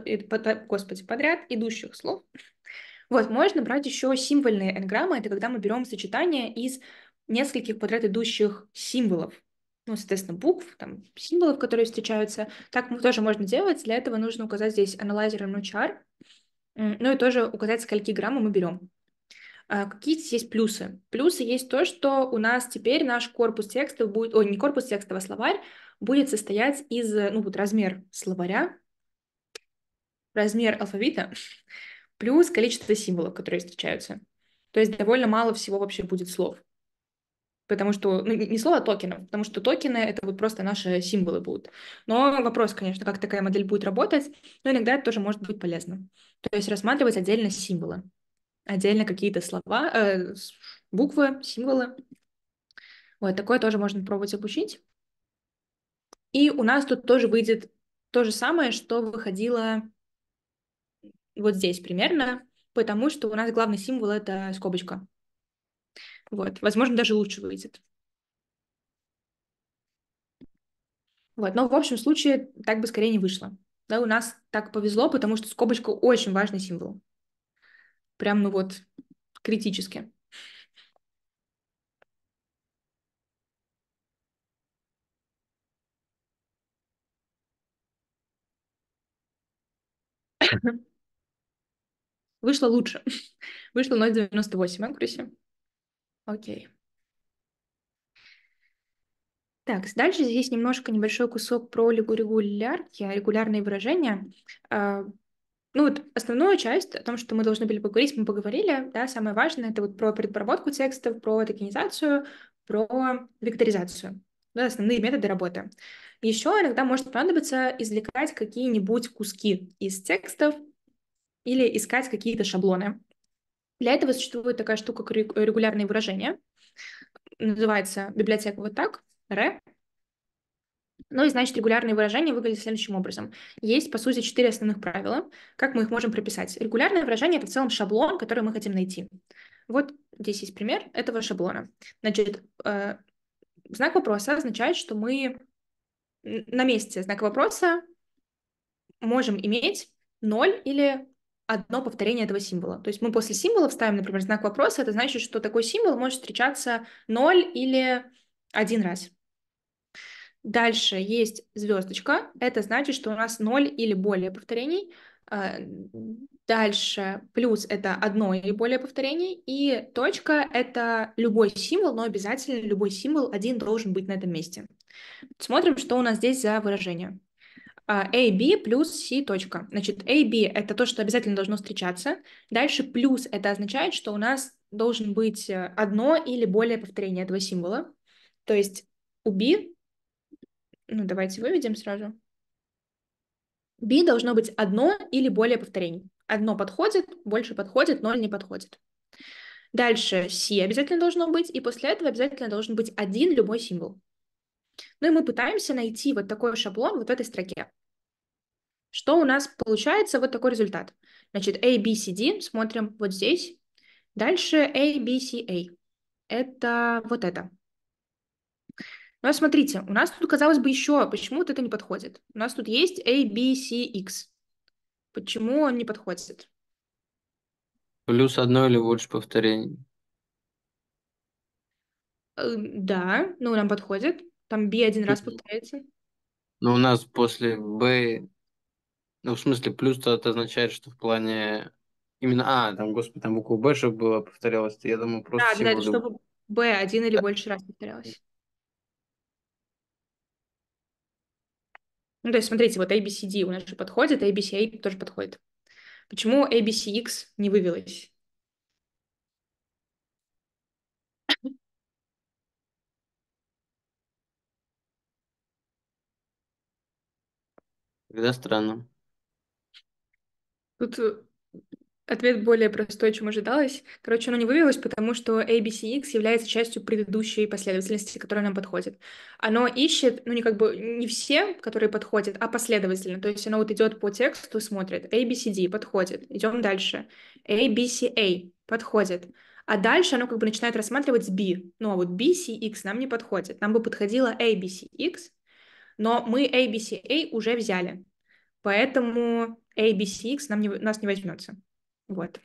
господи, подряд идущих слов. Вот, можно брать еще символьные энграммы, это когда мы берем сочетание из нескольких подряд идущих символов, ну, соответственно, букв, там, символов, которые встречаются. Так тоже можно делать, для этого нужно указать здесь аналайзер MNuchar, ну и тоже указать, скольки граммы мы берем. А, Какие здесь есть плюсы? Плюсы есть то, что у нас теперь наш корпус текстов будет, о, не корпус текстов, а словарь будет состоять из, ну вот размер словаря, размер алфавита, плюс количество символов, которые встречаются. То есть довольно мало всего вообще будет слов. Потому что, ну, не слово, а токенов, потому что токены — это вот просто наши символы будут. Но вопрос, конечно, как такая модель будет работать, но иногда это тоже может быть полезно. То есть рассматривать отдельно символы отдельно какие-то слова, э, буквы, символы. Вот, такое тоже можно пробовать обучить. И у нас тут тоже выйдет то же самое, что выходило вот здесь примерно, потому что у нас главный символ — это скобочка. Вот, возможно, даже лучше выйдет. Вот, но в общем случае так бы скорее не вышло. Да, у нас так повезло, потому что скобочка очень важный символ прям, ну вот, критически. Вышло лучше. Вышло 0,98 аккураси. Окей. Так, дальше здесь немножко небольшой кусок про регулярки, регулярные выражения. А, ну вот основную часть о том, что мы должны были поговорить, мы поговорили, да, самое важное, это вот про предпоработку текстов, про токенизацию, про векторизацию, да, основные методы работы. Еще иногда может понадобиться извлекать какие-нибудь куски из текстов или искать какие-то шаблоны. Для этого существует такая штука, как регулярные выражения. Называется библиотека вот так, ре, ну и, значит, регулярные выражения выглядят следующим образом. Есть, по сути, четыре основных правила, как мы их можем прописать. Регулярное выражение — это в целом шаблон, который мы хотим найти. Вот здесь есть пример этого шаблона. Значит, э, знак вопроса означает, что мы на месте знака вопроса можем иметь ноль или одно повторение этого символа. То есть мы после символа вставим, например, знак вопроса, это значит, что такой символ может встречаться ноль или один раз. Дальше есть звездочка. Это значит, что у нас 0 или более повторений. А, дальше плюс это одно или более повторений. И точка это любой символ, но обязательно любой символ один должен быть на этом месте. Смотрим, что у нас здесь за выражение. А, AB плюс C точка. Значит, AB — это то, что обязательно должно встречаться. Дальше плюс — это означает, что у нас должен быть э, одно или более повторений этого символа. То есть у B ну, давайте выведем сразу. B должно быть одно или более повторений. Одно подходит, больше подходит, ноль не подходит. Дальше C обязательно должно быть, и после этого обязательно должен быть один любой символ. Ну и мы пытаемся найти вот такой шаблон вот в этой строке. Что у нас получается? Вот такой результат. Значит, A, B, C, D смотрим вот здесь. Дальше A, B, C, A. Это вот это. Ну, смотрите, у нас тут, казалось бы, еще почему вот это не подходит. У нас тут есть A, B, C, X. Почему он не подходит? Плюс одно или больше повторений. Эм, да, ну нам подходит. Там B один раз повторяется. Ну, у нас после B... Ну, в смысле, плюс-то это означает, что в плане... Именно... А, там, господи, там буква Б чтобы было повторялось. Я думаю, просто... Да, да, чтобы B один или да. больше раз повторялось. Ну, то есть, смотрите, вот ABCD у нас же подходит, ABCA тоже подходит. Почему ABCX не вывелось? Тогда странно. Тут э, Ответ более простой, чем ожидалось. Короче, оно не вывелось, потому что ABCX является частью предыдущей последовательности, которая нам подходит. Оно ищет, ну, не как бы не все, которые подходят, а последовательно. То есть оно вот идет по тексту, смотрит. ABCD подходит. Идем дальше. ABCA подходит. А дальше оно как бы начинает рассматривать B. Ну, а вот BCX нам не подходит. Нам бы подходило ABCX, но мы ABCA уже взяли. Поэтому ABCX нам не, нас не возьмется. Вот.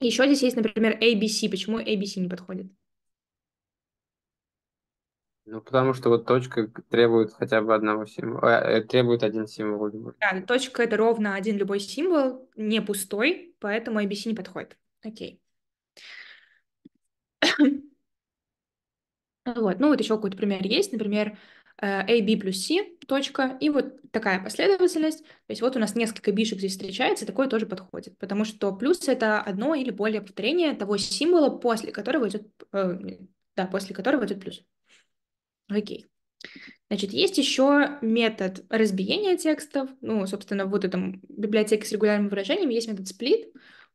Еще здесь есть, например, ABC. Почему ABC не подходит? Ну, потому что вот точка требует хотя бы одного символа, э, э требует один символ. Да, точка — это ровно один любой символ, не пустой, поэтому ABC не подходит. Окей. Вот, ну вот еще какой-то пример есть, например, Э, AB плюс C, точка, и вот такая последовательность. То есть вот у нас несколько бишек здесь встречается, такое тоже подходит, потому что плюс — это одно или более повторение того символа, после которого идет, э, да, после которого идет плюс. Окей. Значит, есть еще метод разбиения текстов. Ну, собственно, вот этом библиотеке с регулярными выражениями есть метод split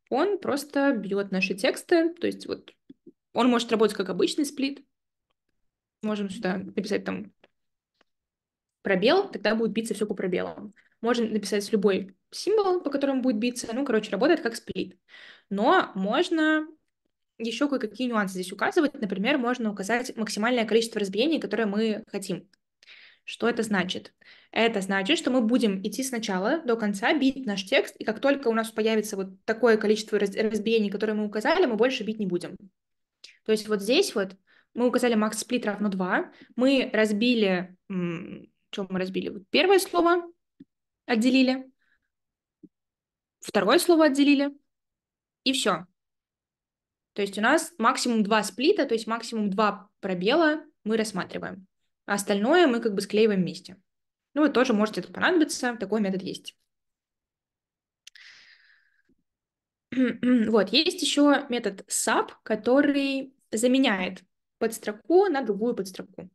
Он просто бьет наши тексты, то есть вот он может работать как обычный сплит. Можем сюда написать там пробел, тогда будет биться все по пробелам. Можно написать любой символ, по которому будет биться. Ну, короче, работает как сплит. Но можно еще кое-какие нюансы здесь указывать. Например, можно указать максимальное количество разбиений, которое мы хотим. Что это значит? Это значит, что мы будем идти сначала до конца, бить наш текст, и как только у нас появится вот такое количество разбиений, которые мы указали, мы больше бить не будем. То есть вот здесь вот мы указали max split равно 2, мы разбили что мы разбили? Вот первое слово отделили, второе слово отделили, и все. То есть у нас максимум два сплита, то есть максимум два пробела мы рассматриваем. А остальное мы как бы склеиваем вместе. Ну, вы тоже можете это понадобиться, такой метод есть. Вот, есть еще метод SAP, который заменяет подстроку на другую подстроку. То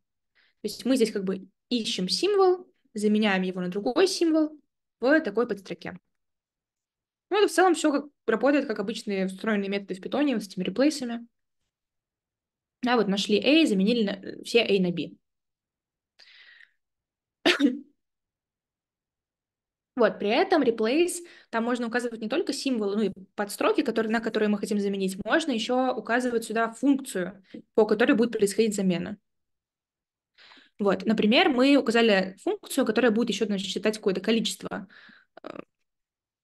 есть мы здесь как бы ищем символ, заменяем его на другой символ в такой подстроке. Ну, это в целом все как, работает, как обычные встроенные методы в питоне с этими реплейсами. А вот нашли A, заменили на, э, все A на B. Вот, при этом replace, там можно указывать не только символ, ну и подстроки, которые, на которые мы хотим заменить, можно еще указывать сюда функцию, по которой будет происходить замена. Вот, например, мы указали функцию, которая будет еще значит, считать какое-то количество. Э,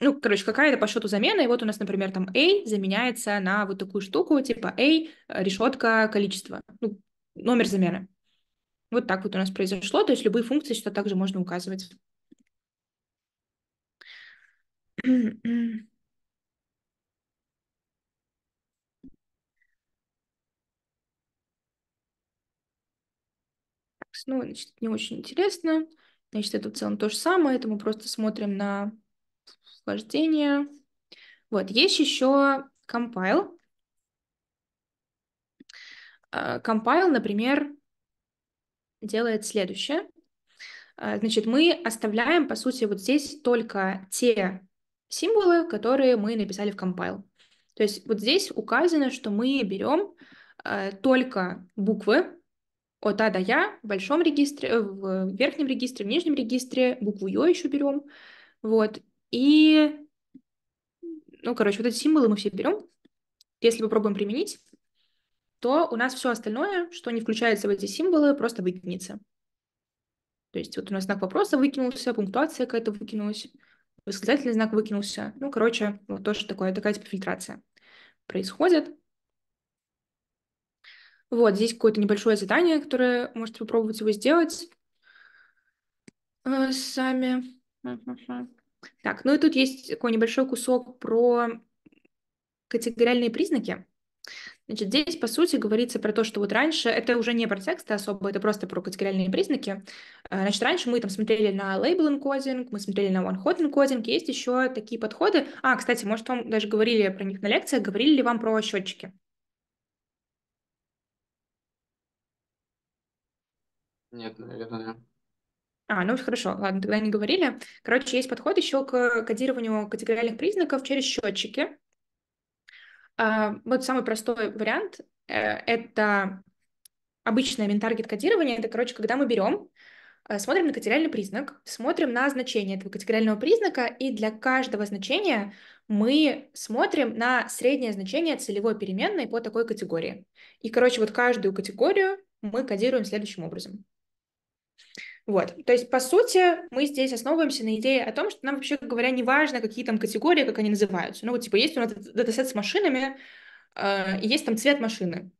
ну, короче, какая-то по счету замена, и вот у нас, например, там A заменяется на вот такую штуку, типа A, э, решетка, количество, ну, номер замены. Вот так вот у нас произошло, то есть любые функции сюда также можно указывать. ну, значит, не очень интересно. Значит, это в целом то же самое, это мы просто смотрим на вхождение. Вот, есть еще compile. А, compile, например, делает следующее. А, значит, мы оставляем, по сути, вот здесь только те символы, которые мы написали в compile. То есть вот здесь указано, что мы берем а, только буквы, от А до Я в большом регистре, э, в верхнем регистре, в нижнем регистре, букву Ё еще берем, вот, и, ну, короче, вот эти символы мы все берем, если попробуем применить, то у нас все остальное, что не включается в эти символы, просто выкинется. То есть вот у нас знак вопроса выкинулся, пунктуация какая-то выкинулась, восклицательный знак выкинулся. Ну, короче, вот тоже такое, такая типа фильтрация происходит. Вот, здесь какое-то небольшое задание, которое можете попробовать его сделать э, сами. Так, ну и тут есть такой небольшой кусок про категориальные признаки. Значит, здесь, по сути, говорится про то, что вот раньше, это уже не про тексты особо, это просто про категориальные признаки. Э, значит, раньше мы там смотрели на label encoding, мы смотрели на one-hot encoding, есть еще такие подходы. А, кстати, может, вам даже говорили про них на лекциях, говорили ли вам про счетчики? Нет, наверное. А, ну хорошо, ладно, тогда не говорили. Короче, есть подход еще к кодированию категориальных признаков через счетчики. А, вот самый простой вариант э, – это обычное ментаргет кодирование. Это, короче, когда мы берем, э, смотрим на категориальный признак, смотрим на значение этого категориального признака, и для каждого значения мы смотрим на среднее значение целевой переменной по такой категории. И, короче, вот каждую категорию мы кодируем следующим образом. Вот. То есть, по сути, мы здесь основываемся на идее о том, что нам, вообще говоря, не важно, какие там категории, как они называются. Ну, вот, типа, есть у нас датасет с машинами, э, есть там цвет машины.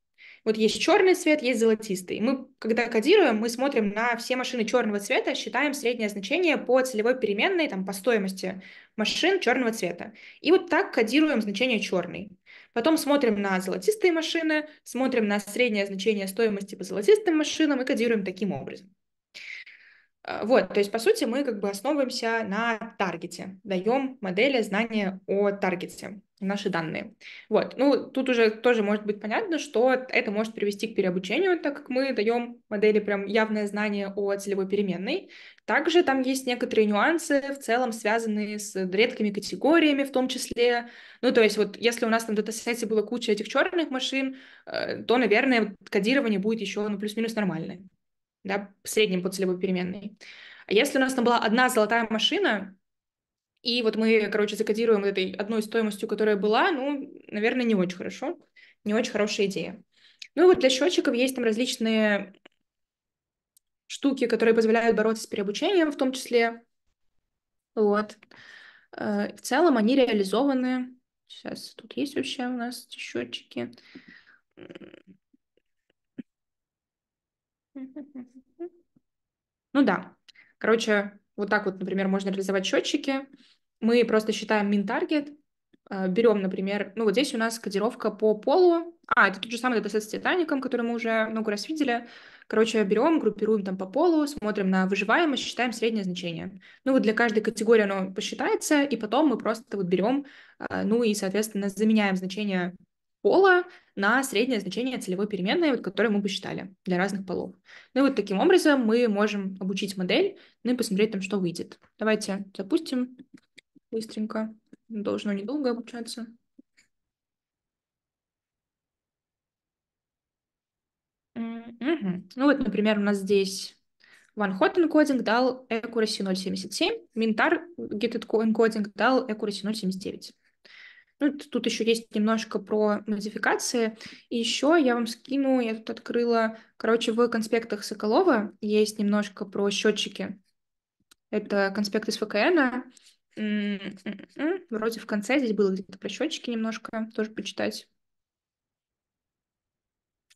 Вот есть черный цвет, есть золотистый. Мы, когда кодируем, мы смотрим на все машины черного цвета, считаем среднее значение по целевой переменной, там, по стоимости машин черного цвета. И вот так кодируем значение черный. Потом смотрим на золотистые машины, смотрим на среднее значение стоимости по золотистым машинам и кодируем таким образом. А, вот, то есть, по сути, мы как бы основываемся на таргете, даем модели знания о таргете, наши данные. Вот, ну, тут уже тоже может быть понятно, что это может привести к переобучению, так как мы даем модели прям явное знание о целевой переменной. Также там есть некоторые нюансы, в целом связанные с редкими категориями в том числе. Ну, то есть вот если у нас там в дата-сете было куча этих черных машин, э, то, наверное, кодирование будет еще ну, плюс-минус нормальное да, в среднем по целевой переменной. А если у нас там была одна золотая машина, и вот мы, короче, закодируем этой одной стоимостью, которая была, ну, наверное, не очень хорошо, не очень хорошая идея. Ну и вот для счетчиков есть там различные штуки, которые позволяют бороться с переобучением в том числе. Вот. Э, в целом они реализованы. Сейчас тут есть вообще у нас эти счетчики. Ну да. Короче, вот так вот, например, можно реализовать счетчики. Мы просто считаем мин-таргет, э, берем, например, ну вот здесь у нас кодировка по полу. А, это тот же самый датасет с Титаником, который мы уже много раз видели. Короче, берем, группируем там по полу, смотрим на выживаемость, считаем среднее значение. Ну вот для каждой категории оно посчитается, и потом мы просто вот берем, э, ну и, соответственно, заменяем значение пола на среднее значение целевой переменной, вот, которую мы бы считали для разных полов. Ну и вот таким образом мы можем обучить модель, ну и посмотреть там, что выйдет. Давайте запустим быстренько. Должно недолго обучаться. Угу. Ну вот, например, у нас здесь One Hot Encoding дал accuracy 0.77, Mintar Get Encoding дал accuracy 0.79. Ну, тут еще есть немножко про модификации. И еще я вам скину, я тут открыла, короче, в конспектах Соколова есть немножко про счетчики. Это конспект из ФКН. Вроде в конце здесь было где-то про счетчики немножко, тоже почитать.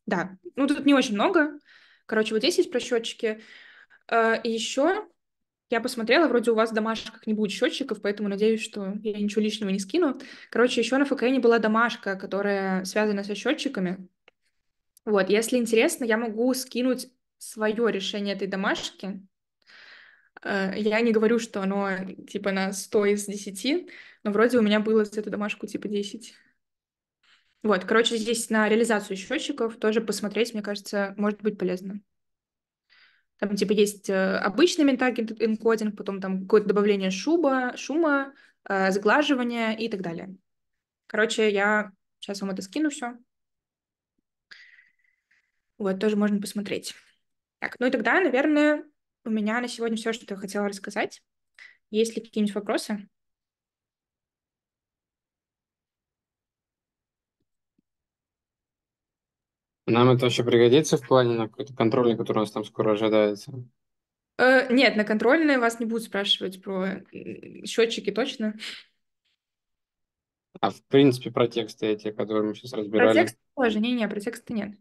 Да, ну тут не очень много. Короче, вот здесь есть про счетчики. А, и еще я посмотрела, вроде у вас домашках не будет счетчиков, поэтому надеюсь, что я ничего личного не скину. Короче, еще на ФКН была домашка, которая связана со счетчиками. Вот, если интересно, я могу скинуть свое решение этой домашки. Э, я не говорю, что оно типа на 100 из 10, но вроде у меня было за эту домашку типа 10. Вот, короче, здесь на реализацию счетчиков тоже посмотреть, мне кажется, может быть полезно. Там типа есть э, обычный ментальный энкодинг, потом там какое-то добавление шуба, шума, э, сглаживание и так далее. Короче, я сейчас вам это скину все. Вот, тоже можно посмотреть. Так, ну и тогда, наверное, у меня на сегодня все, что я хотела рассказать. Есть ли какие-нибудь вопросы? Нам это вообще пригодится в плане на какой-то контрольный, который у нас там скоро ожидается? Э, нет, на контрольные вас не будут спрашивать про счетчики точно. А в принципе про тексты эти, которые мы сейчас разбирали? Про тексты тоже, не-не, про тексты нет.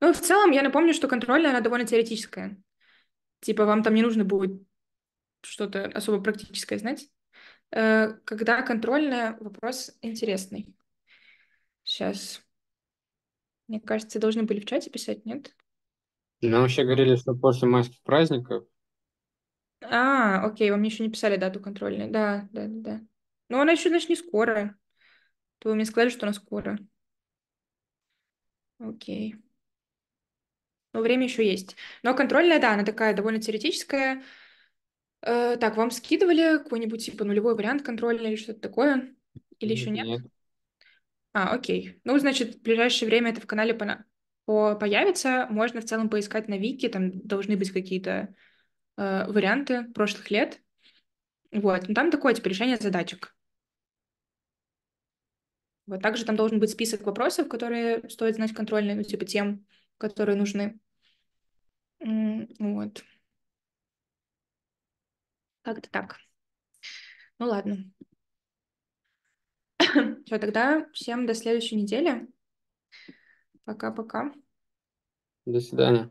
Ну, в целом, я напомню, что контрольная, она довольно теоретическая. Типа, вам там не нужно будет что-то особо практическое знать. Э, когда контрольная, вопрос интересный. Сейчас. Мне кажется, должны были в чате писать, нет? Нам вообще говорили, что после майских праздников. А, окей, вам еще не писали дату контрольной. Да, да, да. Но ну, она еще, значит, не скоро. То вы мне сказали, что она скоро. Окей. Но ну, время еще есть. Но контрольная, да, она такая довольно теоретическая. Э, так, вам скидывали какой-нибудь типа нулевой вариант контрольный или что-то такое? Или еще нет? Нет. А, окей. Ну, значит, в ближайшее время это в канале по... По... появится. Можно в целом поискать на Вики, там должны быть какие-то э, варианты прошлых лет. Вот, ну там такое типа решение задачек. Вот также там должен быть список вопросов, которые стоит знать контрольные, ну типа тем, которые нужны. Вот. Как-то так. Ну ладно. Все, тогда всем до следующей недели. Пока-пока. До свидания.